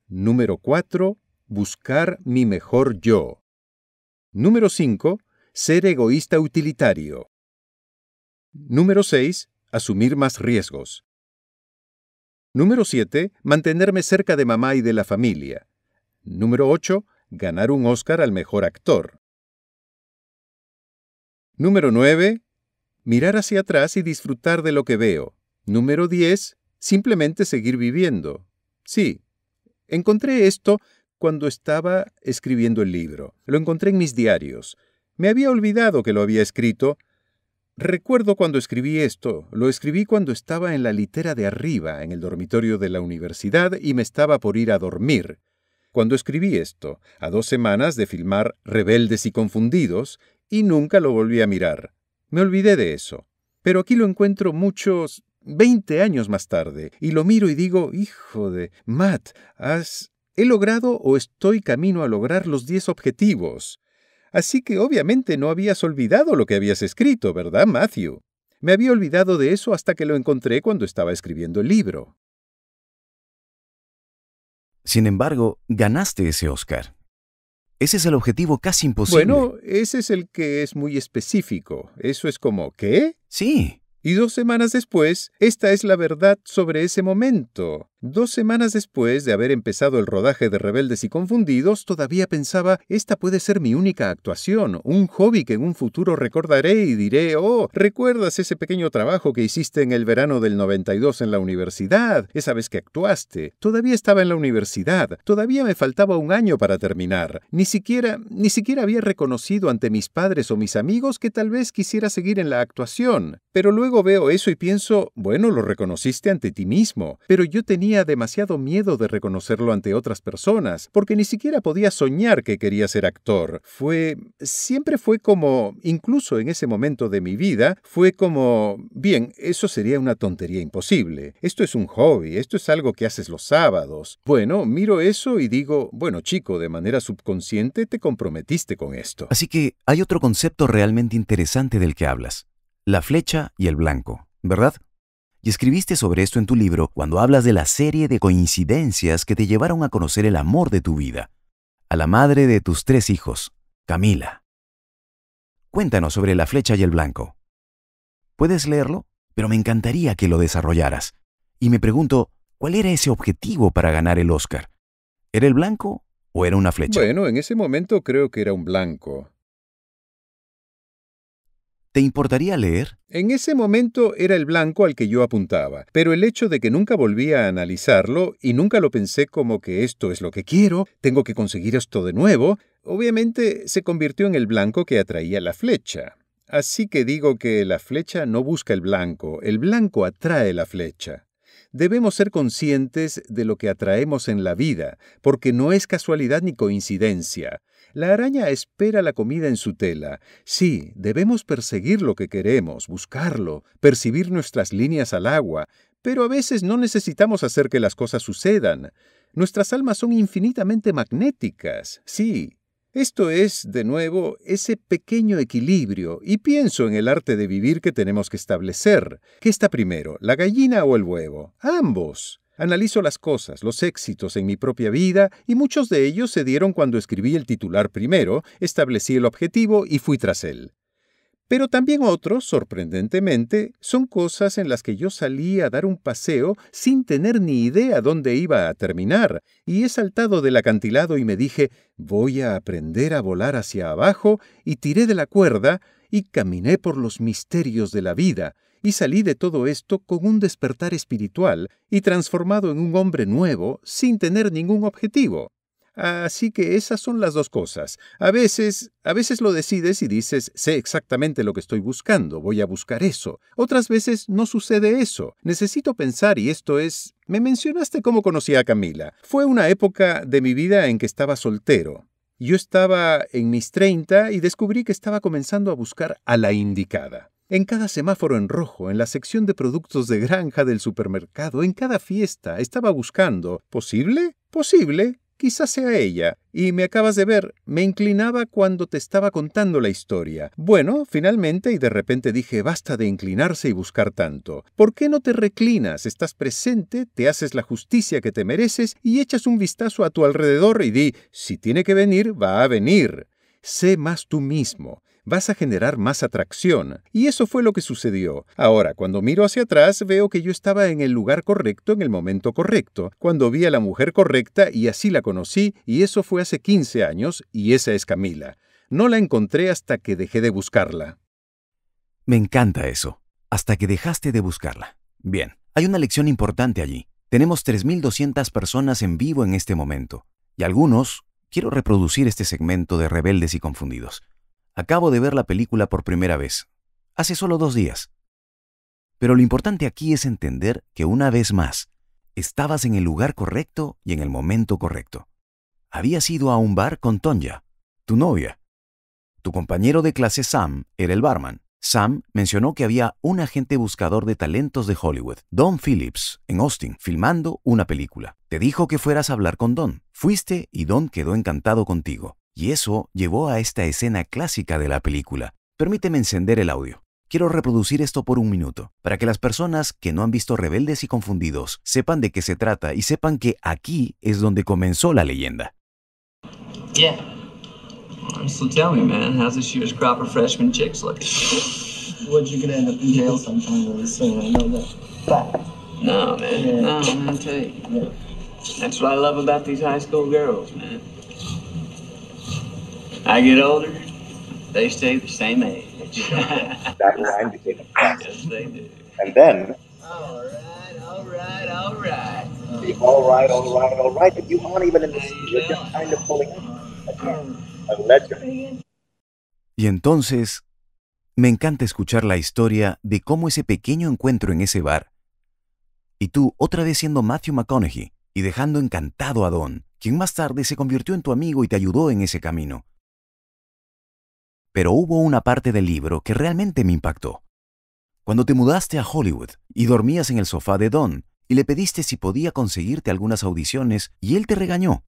Número 4. Buscar mi mejor yo. Número 5. Ser egoísta utilitario. Número 6. Asumir más riesgos. Número 7. Mantenerme cerca de mamá y de la familia. Número 8. Ganar un Oscar al mejor actor. Número 9 mirar hacia atrás y disfrutar de lo que veo. Número 10. Simplemente seguir viviendo. Sí, encontré esto cuando estaba escribiendo el libro. Lo encontré en mis diarios. Me había olvidado que lo había escrito. Recuerdo cuando escribí esto. Lo escribí cuando estaba en la litera de arriba, en el dormitorio de la universidad, y me estaba por ir a dormir. Cuando escribí esto, a dos semanas de filmar Rebeldes y Confundidos, y nunca lo volví a mirar. Me olvidé de eso. Pero aquí lo encuentro muchos... veinte años más tarde, y lo miro y digo, hijo de... Matt, has... He logrado o estoy camino a lograr los 10 objetivos. Así que obviamente no habías olvidado lo que habías escrito, ¿verdad, Matthew? Me había olvidado de eso hasta que lo encontré cuando estaba escribiendo el libro. Sin embargo, ganaste ese Oscar. Ese es el objetivo casi imposible. Bueno, ese es el que es muy específico. Eso es como, ¿qué? Sí. Y dos semanas después, esta es la verdad sobre ese momento. Dos semanas después de haber empezado el rodaje de Rebeldes y Confundidos, todavía pensaba, esta puede ser mi única actuación, un hobby que en un futuro recordaré y diré, oh, ¿recuerdas ese pequeño trabajo que hiciste en el verano del 92 en la universidad? Esa vez que actuaste. Todavía estaba en la universidad, todavía me faltaba un año para terminar. Ni siquiera, ni siquiera había reconocido ante mis padres o mis amigos que tal vez quisiera seguir en la actuación. Pero luego veo eso y pienso, bueno, lo reconociste ante ti mismo, pero yo tenía tenía demasiado miedo de reconocerlo ante otras personas, porque ni siquiera podía soñar que quería ser actor. Fue... siempre fue como, incluso en ese momento de mi vida, fue como, bien, eso sería una tontería imposible. Esto es un hobby, esto es algo que haces los sábados. Bueno, miro eso y digo, bueno chico, de manera subconsciente te comprometiste con esto. Así que hay otro concepto realmente interesante del que hablas, la flecha y el blanco, ¿verdad? y escribiste sobre esto en tu libro cuando hablas de la serie de coincidencias que te llevaron a conocer el amor de tu vida, a la madre de tus tres hijos, Camila. Cuéntanos sobre la flecha y el blanco. ¿Puedes leerlo? Pero me encantaría que lo desarrollaras. Y me pregunto, ¿cuál era ese objetivo para ganar el Oscar? ¿Era el blanco o era una flecha? Bueno, en ese momento creo que era un blanco. ¿Te importaría leer? En ese momento era el blanco al que yo apuntaba, pero el hecho de que nunca volví a analizarlo y nunca lo pensé como que esto es lo que quiero, tengo que conseguir esto de nuevo, obviamente se convirtió en el blanco que atraía la flecha. Así que digo que la flecha no busca el blanco, el blanco atrae la flecha debemos ser conscientes de lo que atraemos en la vida, porque no es casualidad ni coincidencia. La araña espera la comida en su tela. Sí, debemos perseguir lo que queremos, buscarlo, percibir nuestras líneas al agua, pero a veces no necesitamos hacer que las cosas sucedan. Nuestras almas son infinitamente magnéticas, sí. Esto es, de nuevo, ese pequeño equilibrio, y pienso en el arte de vivir que tenemos que establecer. ¿Qué está primero, la gallina o el huevo? Ambos. Analizo las cosas, los éxitos en mi propia vida, y muchos de ellos se dieron cuando escribí el titular primero, establecí el objetivo y fui tras él. Pero también otros, sorprendentemente, son cosas en las que yo salí a dar un paseo sin tener ni idea dónde iba a terminar, y he saltado del acantilado y me dije, voy a aprender a volar hacia abajo, y tiré de la cuerda, y caminé por los misterios de la vida, y salí de todo esto con un despertar espiritual y transformado en un hombre nuevo sin tener ningún objetivo. Así que esas son las dos cosas. A veces, a veces lo decides y dices, sé exactamente lo que estoy buscando, voy a buscar eso. Otras veces no sucede eso. Necesito pensar y esto es... Me mencionaste cómo conocí a Camila. Fue una época de mi vida en que estaba soltero. Yo estaba en mis 30 y descubrí que estaba comenzando a buscar a la indicada. En cada semáforo en rojo, en la sección de productos de granja del supermercado, en cada fiesta, estaba buscando. ¿Posible? ¿Posible? Quizás sea ella. Y me acabas de ver, me inclinaba cuando te estaba contando la historia. Bueno, finalmente y de repente dije, basta de inclinarse y buscar tanto. ¿Por qué no te reclinas? Estás presente, te haces la justicia que te mereces y echas un vistazo a tu alrededor y di, si tiene que venir, va a venir. Sé más tú mismo vas a generar más atracción. Y eso fue lo que sucedió. Ahora, cuando miro hacia atrás, veo que yo estaba en el lugar correcto en el momento correcto, cuando vi a la mujer correcta y así la conocí, y eso fue hace 15 años, y esa es Camila. No la encontré hasta que dejé de buscarla. Me encanta eso. Hasta que dejaste de buscarla. Bien, hay una lección importante allí. Tenemos 3.200 personas en vivo en este momento. Y algunos, quiero reproducir este segmento de Rebeldes y Confundidos. Acabo de ver la película por primera vez, hace solo dos días. Pero lo importante aquí es entender que una vez más, estabas en el lugar correcto y en el momento correcto. Habías ido a un bar con Tonya, tu novia. Tu compañero de clase Sam era el barman. Sam mencionó que había un agente buscador de talentos de Hollywood, Don Phillips, en Austin, filmando una película. Te dijo que fueras a hablar con Don. Fuiste y Don quedó encantado contigo. Y eso llevó a esta escena clásica de la película. Permíteme encender el audio. Quiero reproducir esto por un minuto, para que las personas que no han visto Rebeldes y Confundidos sepan de qué se trata y sepan que aquí es donde comenzó la leyenda. Yeah. So tell me, man, how's this year's crop of freshman chicks look? What you gonna end up in jail sometime really soon, I know that. But... No, man, no, man, tell you. That's what I love about these high school girls, man. I get older, they stay same And then. Y entonces, me encanta escuchar la historia de cómo ese pequeño encuentro en ese bar. Y tú, otra vez siendo Matthew McConaughey y dejando encantado a Don, quien más tarde se convirtió en tu amigo y te ayudó en ese camino pero hubo una parte del libro que realmente me impactó. Cuando te mudaste a Hollywood y dormías en el sofá de Don y le pediste si podía conseguirte algunas audiciones y él te regañó.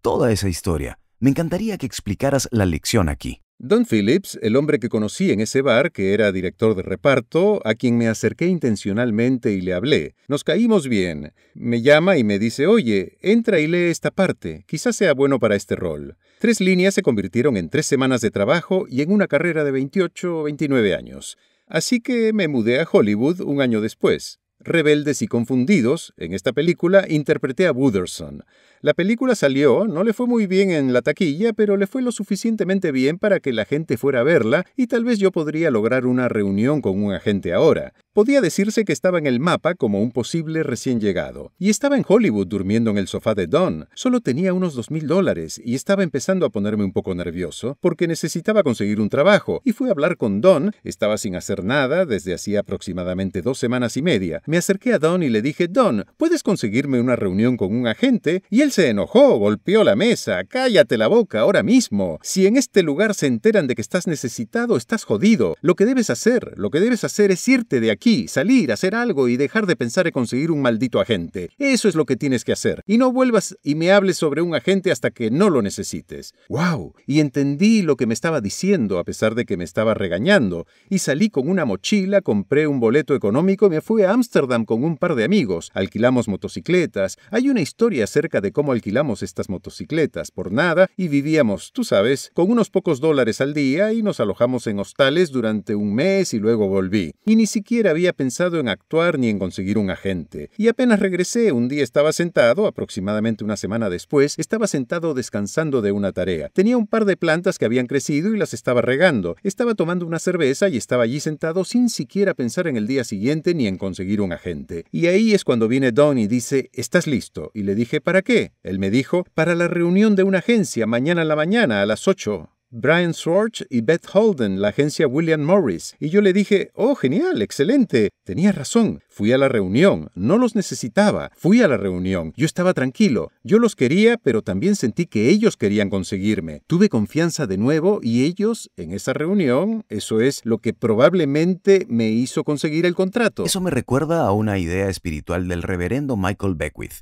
Toda esa historia, me encantaría que explicaras la lección aquí. Don Phillips, el hombre que conocí en ese bar, que era director de reparto, a quien me acerqué intencionalmente y le hablé. Nos caímos bien. Me llama y me dice, oye, entra y lee esta parte, quizás sea bueno para este rol. Tres líneas se convirtieron en tres semanas de trabajo y en una carrera de 28 o 29 años. Así que me mudé a Hollywood un año después. Rebeldes y Confundidos, en esta película interpreté a Wooderson. La película salió, no le fue muy bien en la taquilla, pero le fue lo suficientemente bien para que la gente fuera a verla y tal vez yo podría lograr una reunión con un agente ahora. Podía decirse que estaba en el mapa como un posible recién llegado. Y estaba en Hollywood durmiendo en el sofá de Don. Solo tenía unos dos mil dólares y estaba empezando a ponerme un poco nervioso porque necesitaba conseguir un trabajo. Y fui a hablar con Don. Estaba sin hacer nada desde hacía aproximadamente dos semanas y media. Me acerqué a Don y le dije, Don, ¿puedes conseguirme una reunión con un agente? Y él se enojó, golpeó la mesa. Cállate la boca ahora mismo. Si en este lugar se enteran de que estás necesitado, estás jodido. Lo que debes hacer, lo que debes hacer es irte de aquí, salir, hacer algo y dejar de pensar en conseguir un maldito agente. Eso es lo que tienes que hacer. Y no vuelvas y me hables sobre un agente hasta que no lo necesites. ¡Wow! Y entendí lo que me estaba diciendo a pesar de que me estaba regañando. Y salí con una mochila, compré un boleto económico y me fui a Ámsterdam con un par de amigos. Alquilamos motocicletas. Hay una historia acerca de cómo alquilamos estas motocicletas por nada y vivíamos, tú sabes, con unos pocos dólares al día y nos alojamos en hostales durante un mes y luego volví. Y ni siquiera había pensado en actuar ni en conseguir un agente. Y apenas regresé, un día estaba sentado, aproximadamente una semana después, estaba sentado descansando de una tarea. Tenía un par de plantas que habían crecido y las estaba regando. Estaba tomando una cerveza y estaba allí sentado sin siquiera pensar en el día siguiente ni en conseguir un agente. Y ahí es cuando viene Don y dice, ¿estás listo? Y le dije, ¿para qué? él me dijo, para la reunión de una agencia mañana a la mañana a las 8. Brian Swartz y Beth Holden, la agencia William Morris, y yo le dije, oh, genial, excelente. Tenía razón, fui a la reunión, no los necesitaba, fui a la reunión, yo estaba tranquilo, yo los quería, pero también sentí que ellos querían conseguirme. Tuve confianza de nuevo y ellos, en esa reunión, eso es lo que probablemente me hizo conseguir el contrato. Eso me recuerda a una idea espiritual del reverendo Michael Beckwith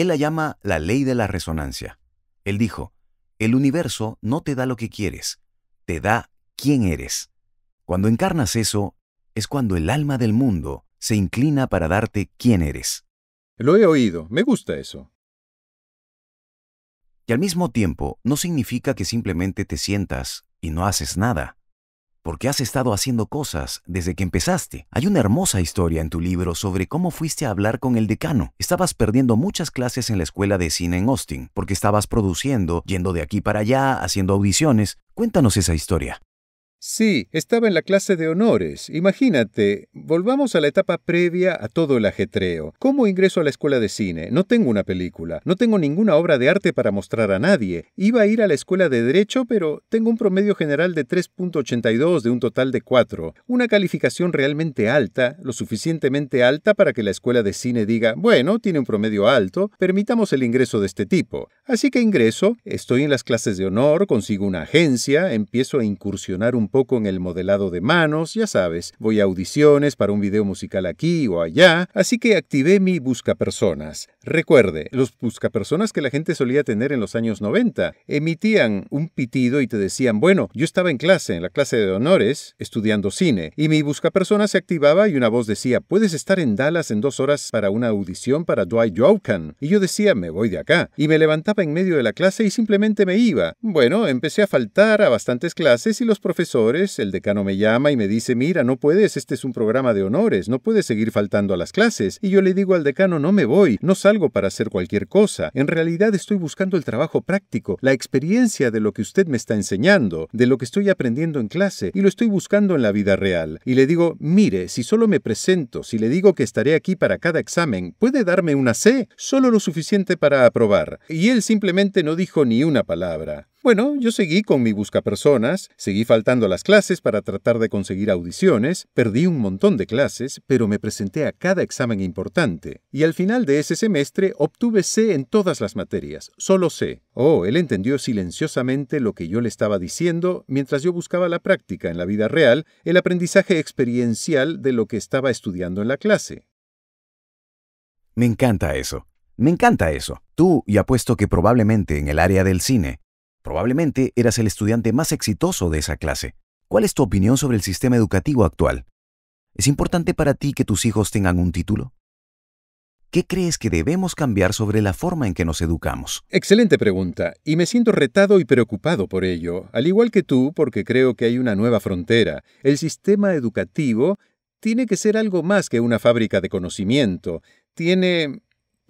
él la llama la ley de la resonancia. Él dijo, el universo no te da lo que quieres, te da quién eres. Cuando encarnas eso, es cuando el alma del mundo se inclina para darte quién eres. Lo he oído, me gusta eso. Y al mismo tiempo, no significa que simplemente te sientas y no haces nada porque has estado haciendo cosas desde que empezaste. Hay una hermosa historia en tu libro sobre cómo fuiste a hablar con el decano. Estabas perdiendo muchas clases en la escuela de cine en Austin, porque estabas produciendo, yendo de aquí para allá, haciendo audiciones. Cuéntanos esa historia. Sí, estaba en la clase de honores. Imagínate, volvamos a la etapa previa a todo el ajetreo. ¿Cómo ingreso a la escuela de cine? No tengo una película, no tengo ninguna obra de arte para mostrar a nadie. Iba a ir a la escuela de derecho, pero tengo un promedio general de 3.82 de un total de 4. Una calificación realmente alta, lo suficientemente alta para que la escuela de cine diga, bueno, tiene un promedio alto, permitamos el ingreso de este tipo. Así que ingreso, estoy en las clases de honor, consigo una agencia, empiezo a incursionar un poco en el modelado de manos, ya sabes, voy a audiciones para un video musical aquí o allá, así que activé mi busca personas. Recuerde, los busca personas que la gente solía tener en los años 90 emitían un pitido y te decían, bueno, yo estaba en clase, en la clase de honores, estudiando cine, y mi busca buscapersonas se activaba y una voz decía, puedes estar en Dallas en dos horas para una audición para Dwight Yoakam. Y yo decía, me voy de acá. Y me levantaba en medio de la clase y simplemente me iba. Bueno, empecé a faltar a bastantes clases y los profesores el decano me llama y me dice, mira, no puedes, este es un programa de honores, no puedes seguir faltando a las clases. Y yo le digo al decano, no me voy, no salgo para hacer cualquier cosa. En realidad estoy buscando el trabajo práctico, la experiencia de lo que usted me está enseñando, de lo que estoy aprendiendo en clase, y lo estoy buscando en la vida real. Y le digo, mire, si solo me presento, si le digo que estaré aquí para cada examen, ¿puede darme una C? Solo lo suficiente para aprobar. Y él simplemente no dijo ni una palabra. Bueno, yo seguí con mi busca personas, seguí faltando a las clases para tratar de conseguir audiciones, perdí un montón de clases, pero me presenté a cada examen importante, y al final de ese semestre obtuve C en todas las materias, solo C. Oh, él entendió silenciosamente lo que yo le estaba diciendo mientras yo buscaba la práctica en la vida real, el aprendizaje experiencial de lo que estaba estudiando en la clase. Me encanta eso. Me encanta eso. Tú, y apuesto que probablemente en el área del cine, Probablemente eras el estudiante más exitoso de esa clase. ¿Cuál es tu opinión sobre el sistema educativo actual? ¿Es importante para ti que tus hijos tengan un título? ¿Qué crees que debemos cambiar sobre la forma en que nos educamos? Excelente pregunta, y me siento retado y preocupado por ello, al igual que tú, porque creo que hay una nueva frontera. El sistema educativo tiene que ser algo más que una fábrica de conocimiento, tiene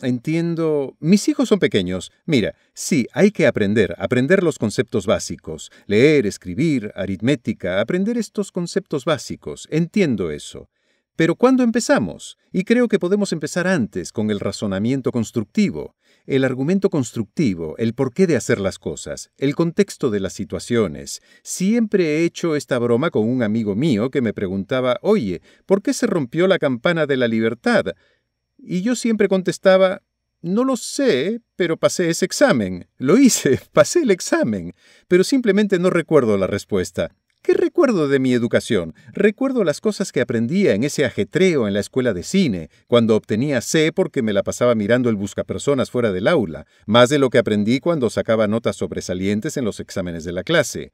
Entiendo. Mis hijos son pequeños. Mira, sí, hay que aprender, aprender los conceptos básicos, leer, escribir, aritmética, aprender estos conceptos básicos. Entiendo eso. Pero ¿cuándo empezamos? Y creo que podemos empezar antes con el razonamiento constructivo, el argumento constructivo, el porqué de hacer las cosas, el contexto de las situaciones. Siempre he hecho esta broma con un amigo mío que me preguntaba, oye, ¿por qué se rompió la campana de la libertad? Y yo siempre contestaba, no lo sé, pero pasé ese examen. Lo hice, pasé el examen, pero simplemente no recuerdo la respuesta. ¿Qué recuerdo de mi educación? Recuerdo las cosas que aprendía en ese ajetreo en la escuela de cine, cuando obtenía C porque me la pasaba mirando el buscapersonas fuera del aula, más de lo que aprendí cuando sacaba notas sobresalientes en los exámenes de la clase.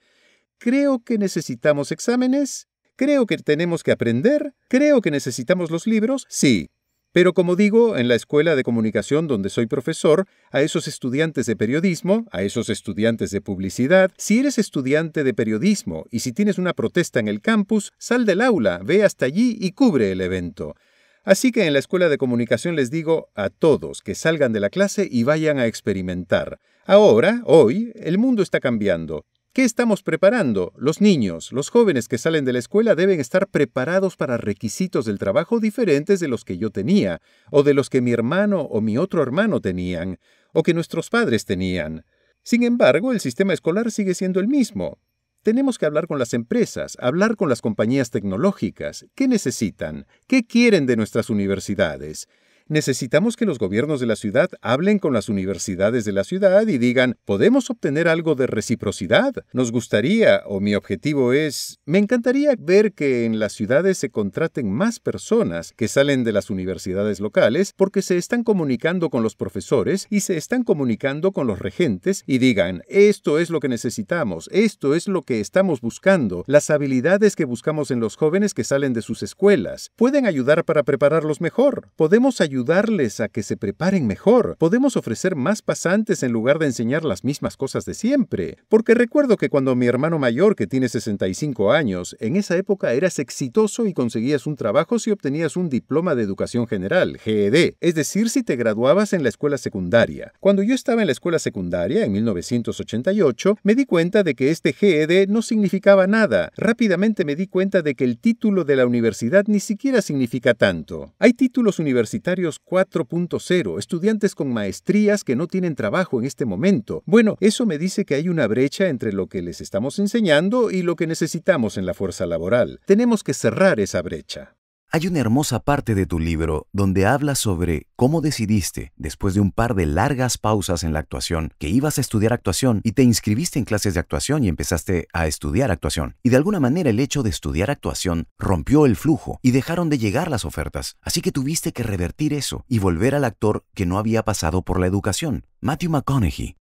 Creo que necesitamos exámenes. Creo que tenemos que aprender. Creo que necesitamos los libros. Sí, pero como digo, en la escuela de comunicación donde soy profesor, a esos estudiantes de periodismo, a esos estudiantes de publicidad, si eres estudiante de periodismo y si tienes una protesta en el campus, sal del aula, ve hasta allí y cubre el evento. Así que en la escuela de comunicación les digo a todos que salgan de la clase y vayan a experimentar. Ahora, hoy, el mundo está cambiando. ¿Qué estamos preparando? Los niños, los jóvenes que salen de la escuela deben estar preparados para requisitos del trabajo diferentes de los que yo tenía, o de los que mi hermano o mi otro hermano tenían, o que nuestros padres tenían. Sin embargo, el sistema escolar sigue siendo el mismo. Tenemos que hablar con las empresas, hablar con las compañías tecnológicas. ¿Qué necesitan? ¿Qué quieren de nuestras universidades? necesitamos que los gobiernos de la ciudad hablen con las universidades de la ciudad y digan, ¿podemos obtener algo de reciprocidad? Nos gustaría, o mi objetivo es, me encantaría ver que en las ciudades se contraten más personas que salen de las universidades locales porque se están comunicando con los profesores y se están comunicando con los regentes y digan, esto es lo que necesitamos, esto es lo que estamos buscando, las habilidades que buscamos en los jóvenes que salen de sus escuelas, pueden ayudar para prepararlos mejor, podemos ayudar ayudarles a que se preparen mejor. Podemos ofrecer más pasantes en lugar de enseñar las mismas cosas de siempre. Porque recuerdo que cuando mi hermano mayor, que tiene 65 años, en esa época eras exitoso y conseguías un trabajo si obtenías un diploma de educación general, GED, es decir, si te graduabas en la escuela secundaria. Cuando yo estaba en la escuela secundaria, en 1988, me di cuenta de que este GED no significaba nada. Rápidamente me di cuenta de que el título de la universidad ni siquiera significa tanto. Hay títulos universitarios 4.0, estudiantes con maestrías que no tienen trabajo en este momento. Bueno, eso me dice que hay una brecha entre lo que les estamos enseñando y lo que necesitamos en la fuerza laboral. Tenemos que cerrar esa brecha. Hay una hermosa parte de tu libro donde hablas sobre cómo decidiste, después de un par de largas pausas en la actuación, que ibas a estudiar actuación y te inscribiste en clases de actuación y empezaste a estudiar actuación. Y de alguna manera el hecho de estudiar actuación rompió el flujo y dejaron de llegar las ofertas. Así que tuviste que revertir eso y volver al actor que no había pasado por la educación, Matthew McConaughey.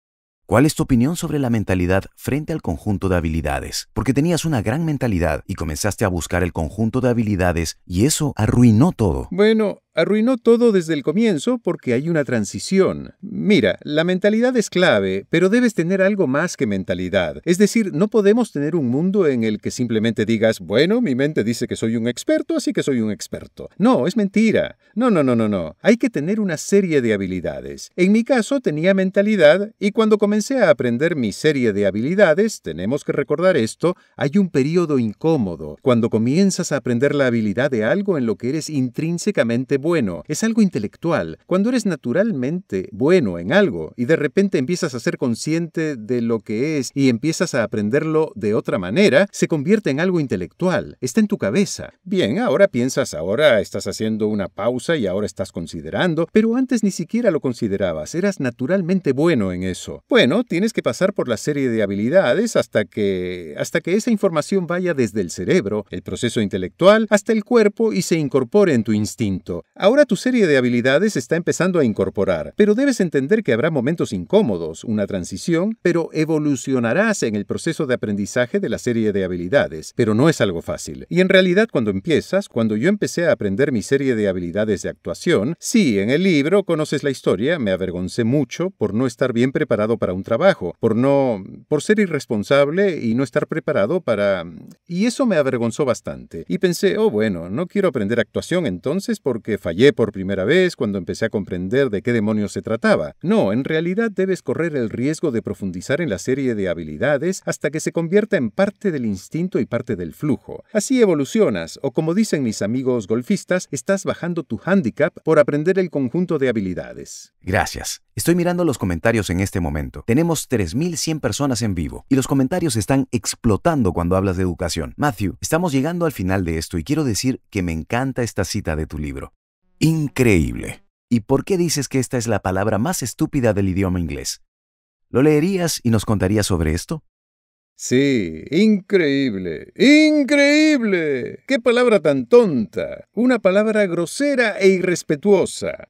¿Cuál es tu opinión sobre la mentalidad frente al conjunto de habilidades? Porque tenías una gran mentalidad y comenzaste a buscar el conjunto de habilidades y eso arruinó todo. Bueno, Arruinó todo desde el comienzo porque hay una transición. Mira, la mentalidad es clave, pero debes tener algo más que mentalidad. Es decir, no podemos tener un mundo en el que simplemente digas, bueno, mi mente dice que soy un experto, así que soy un experto. No, es mentira. No, no, no, no, no. Hay que tener una serie de habilidades. En mi caso tenía mentalidad y cuando comencé a aprender mi serie de habilidades, tenemos que recordar esto, hay un periodo incómodo. Cuando comienzas a aprender la habilidad de algo en lo que eres intrínsecamente bueno, es algo intelectual. Cuando eres naturalmente bueno en algo y de repente empiezas a ser consciente de lo que es y empiezas a aprenderlo de otra manera, se convierte en algo intelectual, está en tu cabeza. Bien, ahora piensas, ahora estás haciendo una pausa y ahora estás considerando, pero antes ni siquiera lo considerabas, eras naturalmente bueno en eso. Bueno, tienes que pasar por la serie de habilidades hasta que hasta que esa información vaya desde el cerebro, el proceso intelectual, hasta el cuerpo y se incorpore en tu instinto. Ahora tu serie de habilidades está empezando a incorporar, pero debes entender que habrá momentos incómodos, una transición, pero evolucionarás en el proceso de aprendizaje de la serie de habilidades, pero no es algo fácil. Y en realidad cuando empiezas, cuando yo empecé a aprender mi serie de habilidades de actuación, sí, en el libro conoces la historia, me avergoncé mucho por no estar bien preparado para un trabajo, por no... por ser irresponsable y no estar preparado para... Y eso me avergonzó bastante. Y pensé, oh bueno, no quiero aprender actuación entonces porque fallé por primera vez cuando empecé a comprender de qué demonios se trataba. No, en realidad debes correr el riesgo de profundizar en la serie de habilidades hasta que se convierta en parte del instinto y parte del flujo. Así evolucionas, o como dicen mis amigos golfistas, estás bajando tu handicap por aprender el conjunto de habilidades. Gracias. Estoy mirando los comentarios en este momento. Tenemos 3.100 personas en vivo y los comentarios están explotando cuando hablas de educación. Matthew, estamos llegando al final de esto y quiero decir que me encanta esta cita de tu libro. Increíble. ¿Y por qué dices que esta es la palabra más estúpida del idioma inglés? ¿Lo leerías y nos contarías sobre esto? Sí, increíble, increíble. ¡Qué palabra tan tonta! Una palabra grosera e irrespetuosa.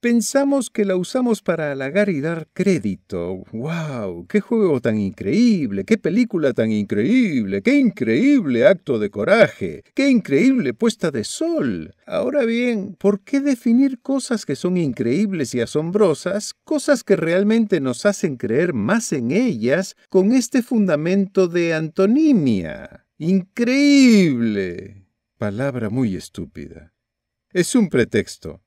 Pensamos que la usamos para halagar y dar crédito. ¡Wow! ¡Qué juego tan increíble! ¡Qué película tan increíble! ¡Qué increíble acto de coraje! ¡Qué increíble puesta de sol! Ahora bien, ¿por qué definir cosas que son increíbles y asombrosas, cosas que realmente nos hacen creer más en ellas, con este fundamento de antonimia? ¡Increíble! Palabra muy estúpida. Es un pretexto.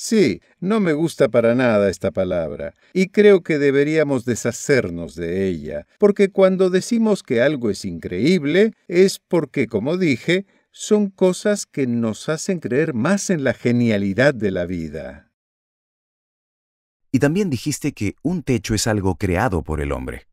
Sí, no me gusta para nada esta palabra, y creo que deberíamos deshacernos de ella, porque cuando decimos que algo es increíble, es porque, como dije, son cosas que nos hacen creer más en la genialidad de la vida. Y también dijiste que un techo es algo creado por el hombre.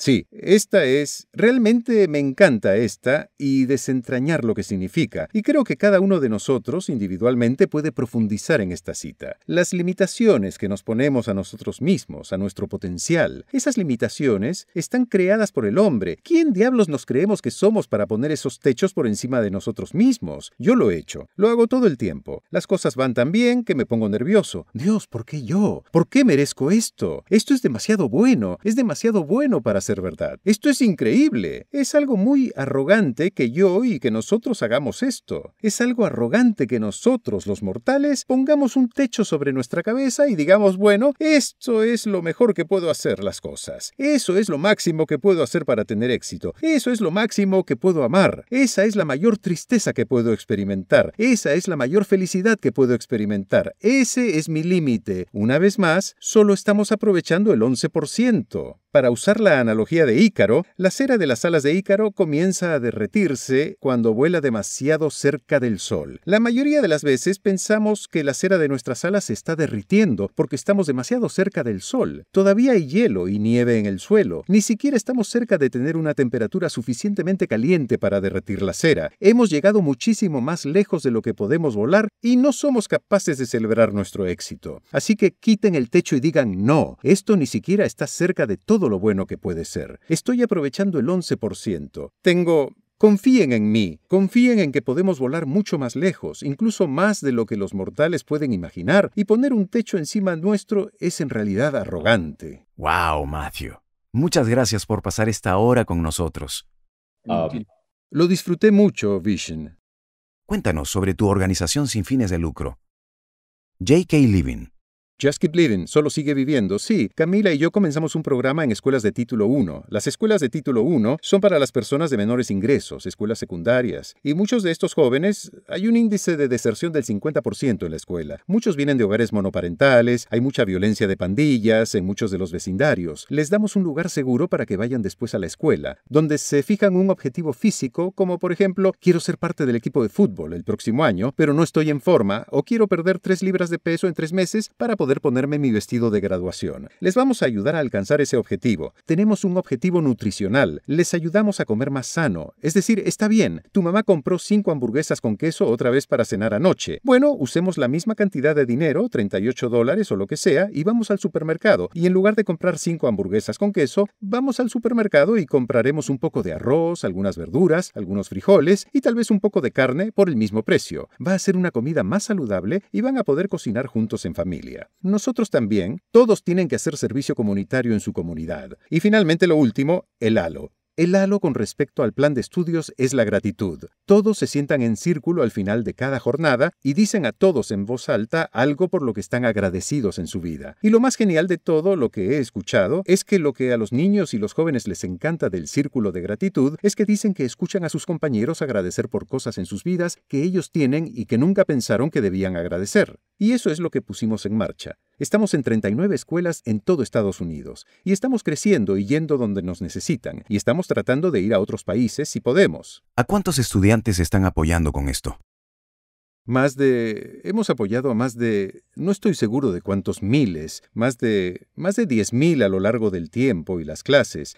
Sí, esta es, realmente me encanta esta y desentrañar lo que significa, y creo que cada uno de nosotros individualmente puede profundizar en esta cita. Las limitaciones que nos ponemos a nosotros mismos, a nuestro potencial, esas limitaciones están creadas por el hombre. ¿Quién diablos nos creemos que somos para poner esos techos por encima de nosotros mismos? Yo lo he hecho, lo hago todo el tiempo. Las cosas van tan bien que me pongo nervioso. Dios, ¿por qué yo? ¿Por qué merezco esto? Esto es demasiado bueno, es demasiado bueno para verdad. Esto es increíble. Es algo muy arrogante que yo y que nosotros hagamos esto. Es algo arrogante que nosotros, los mortales, pongamos un techo sobre nuestra cabeza y digamos, bueno, esto es lo mejor que puedo hacer las cosas. Eso es lo máximo que puedo hacer para tener éxito. Eso es lo máximo que puedo amar. Esa es la mayor tristeza que puedo experimentar. Esa es la mayor felicidad que puedo experimentar. Ese es mi límite. Una vez más, solo estamos aprovechando el 11%. Para usar la analogía de Ícaro, la cera de las alas de Ícaro comienza a derretirse cuando vuela demasiado cerca del sol. La mayoría de las veces pensamos que la cera de nuestras alas se está derritiendo porque estamos demasiado cerca del sol. Todavía hay hielo y nieve en el suelo. Ni siquiera estamos cerca de tener una temperatura suficientemente caliente para derretir la cera. Hemos llegado muchísimo más lejos de lo que podemos volar y no somos capaces de celebrar nuestro éxito. Así que quiten el techo y digan no, esto ni siquiera está cerca de todo todo lo bueno que puede ser. Estoy aprovechando el 11%. Tengo... Confíen en mí, confíen en que podemos volar mucho más lejos, incluso más de lo que los mortales pueden imaginar, y poner un techo encima nuestro es en realidad arrogante. ¡Wow, Matthew! Muchas gracias por pasar esta hora con nosotros. Ah, lo disfruté mucho, Vision. Cuéntanos sobre tu organización sin fines de lucro. JK Living. Just Keep Living, solo sigue viviendo. Sí, Camila y yo comenzamos un programa en escuelas de título 1. Las escuelas de título 1 son para las personas de menores ingresos, escuelas secundarias. Y muchos de estos jóvenes, hay un índice de deserción del 50% en la escuela. Muchos vienen de hogares monoparentales, hay mucha violencia de pandillas en muchos de los vecindarios. Les damos un lugar seguro para que vayan después a la escuela, donde se fijan un objetivo físico, como por ejemplo, quiero ser parte del equipo de fútbol el próximo año, pero no estoy en forma, o quiero perder 3 libras de peso en 3 meses para poder poder ponerme mi vestido de graduación. Les vamos a ayudar a alcanzar ese objetivo. Tenemos un objetivo nutricional. Les ayudamos a comer más sano. Es decir, está bien, tu mamá compró cinco hamburguesas con queso otra vez para cenar anoche. Bueno, usemos la misma cantidad de dinero, 38 dólares o lo que sea, y vamos al supermercado. Y en lugar de comprar cinco hamburguesas con queso, vamos al supermercado y compraremos un poco de arroz, algunas verduras, algunos frijoles y tal vez un poco de carne por el mismo precio. Va a ser una comida más saludable y van a poder cocinar juntos en familia nosotros también, todos tienen que hacer servicio comunitario en su comunidad. Y finalmente lo último, el halo. El halo con respecto al plan de estudios es la gratitud. Todos se sientan en círculo al final de cada jornada y dicen a todos en voz alta algo por lo que están agradecidos en su vida. Y lo más genial de todo lo que he escuchado es que lo que a los niños y los jóvenes les encanta del círculo de gratitud es que dicen que escuchan a sus compañeros agradecer por cosas en sus vidas que ellos tienen y que nunca pensaron que debían agradecer. Y eso es lo que pusimos en marcha. Estamos en 39 escuelas en todo Estados Unidos y estamos creciendo y yendo donde nos necesitan y estamos tratando de ir a otros países si podemos. ¿A cuántos estudiantes están apoyando con esto? Más de... hemos apoyado a más de... no estoy seguro de cuántos miles, más de... más de 10.000 a lo largo del tiempo y las clases.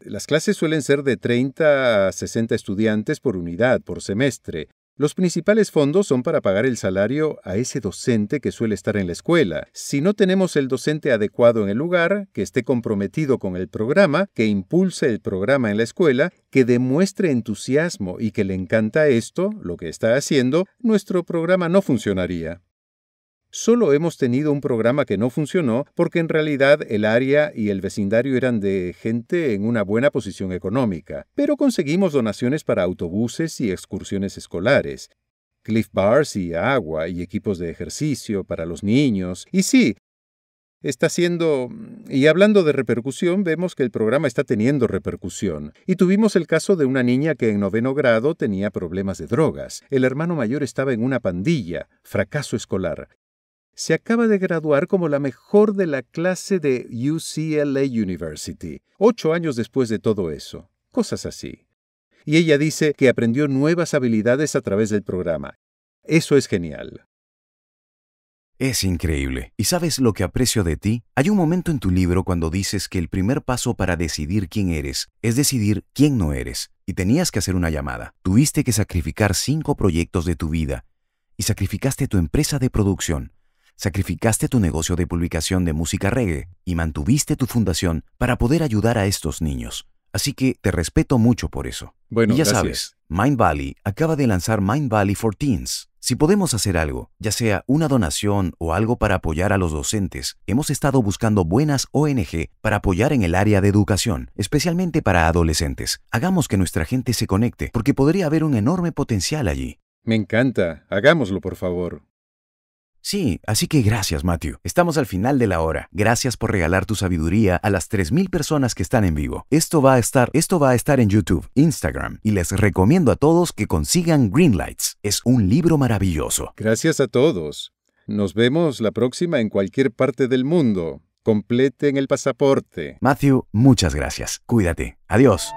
Las clases suelen ser de 30 a 60 estudiantes por unidad, por semestre. Los principales fondos son para pagar el salario a ese docente que suele estar en la escuela. Si no tenemos el docente adecuado en el lugar, que esté comprometido con el programa, que impulse el programa en la escuela, que demuestre entusiasmo y que le encanta esto, lo que está haciendo, nuestro programa no funcionaría. Solo hemos tenido un programa que no funcionó porque en realidad el área y el vecindario eran de gente en una buena posición económica, pero conseguimos donaciones para autobuses y excursiones escolares, cliff bars y agua y equipos de ejercicio para los niños. Y sí, está siendo... Mm, y hablando de repercusión, vemos que el programa está teniendo repercusión. Y tuvimos el caso de una niña que en noveno grado tenía problemas de drogas. El hermano mayor estaba en una pandilla, fracaso escolar se acaba de graduar como la mejor de la clase de UCLA University, ocho años después de todo eso, cosas así. Y ella dice que aprendió nuevas habilidades a través del programa. Eso es genial. Es increíble. ¿Y sabes lo que aprecio de ti? Hay un momento en tu libro cuando dices que el primer paso para decidir quién eres es decidir quién no eres. Y tenías que hacer una llamada. Tuviste que sacrificar cinco proyectos de tu vida y sacrificaste tu empresa de producción sacrificaste tu negocio de publicación de música reggae y mantuviste tu fundación para poder ayudar a estos niños. Así que te respeto mucho por eso. Bueno, ya sabes, Mind Valley acaba de lanzar Mind Valley for Teens. Si podemos hacer algo, ya sea una donación o algo para apoyar a los docentes, hemos estado buscando buenas ONG para apoyar en el área de educación, especialmente para adolescentes. Hagamos que nuestra gente se conecte, porque podría haber un enorme potencial allí. Me encanta. Hagámoslo, por favor. Sí, así que gracias, Matthew. Estamos al final de la hora. Gracias por regalar tu sabiduría a las 3000 personas que están en vivo. Esto va a estar, esto va a estar en YouTube, Instagram y les recomiendo a todos que consigan Greenlights. Es un libro maravilloso. Gracias a todos. Nos vemos la próxima en cualquier parte del mundo. Completen el pasaporte. Matthew, muchas gracias. Cuídate. Adiós.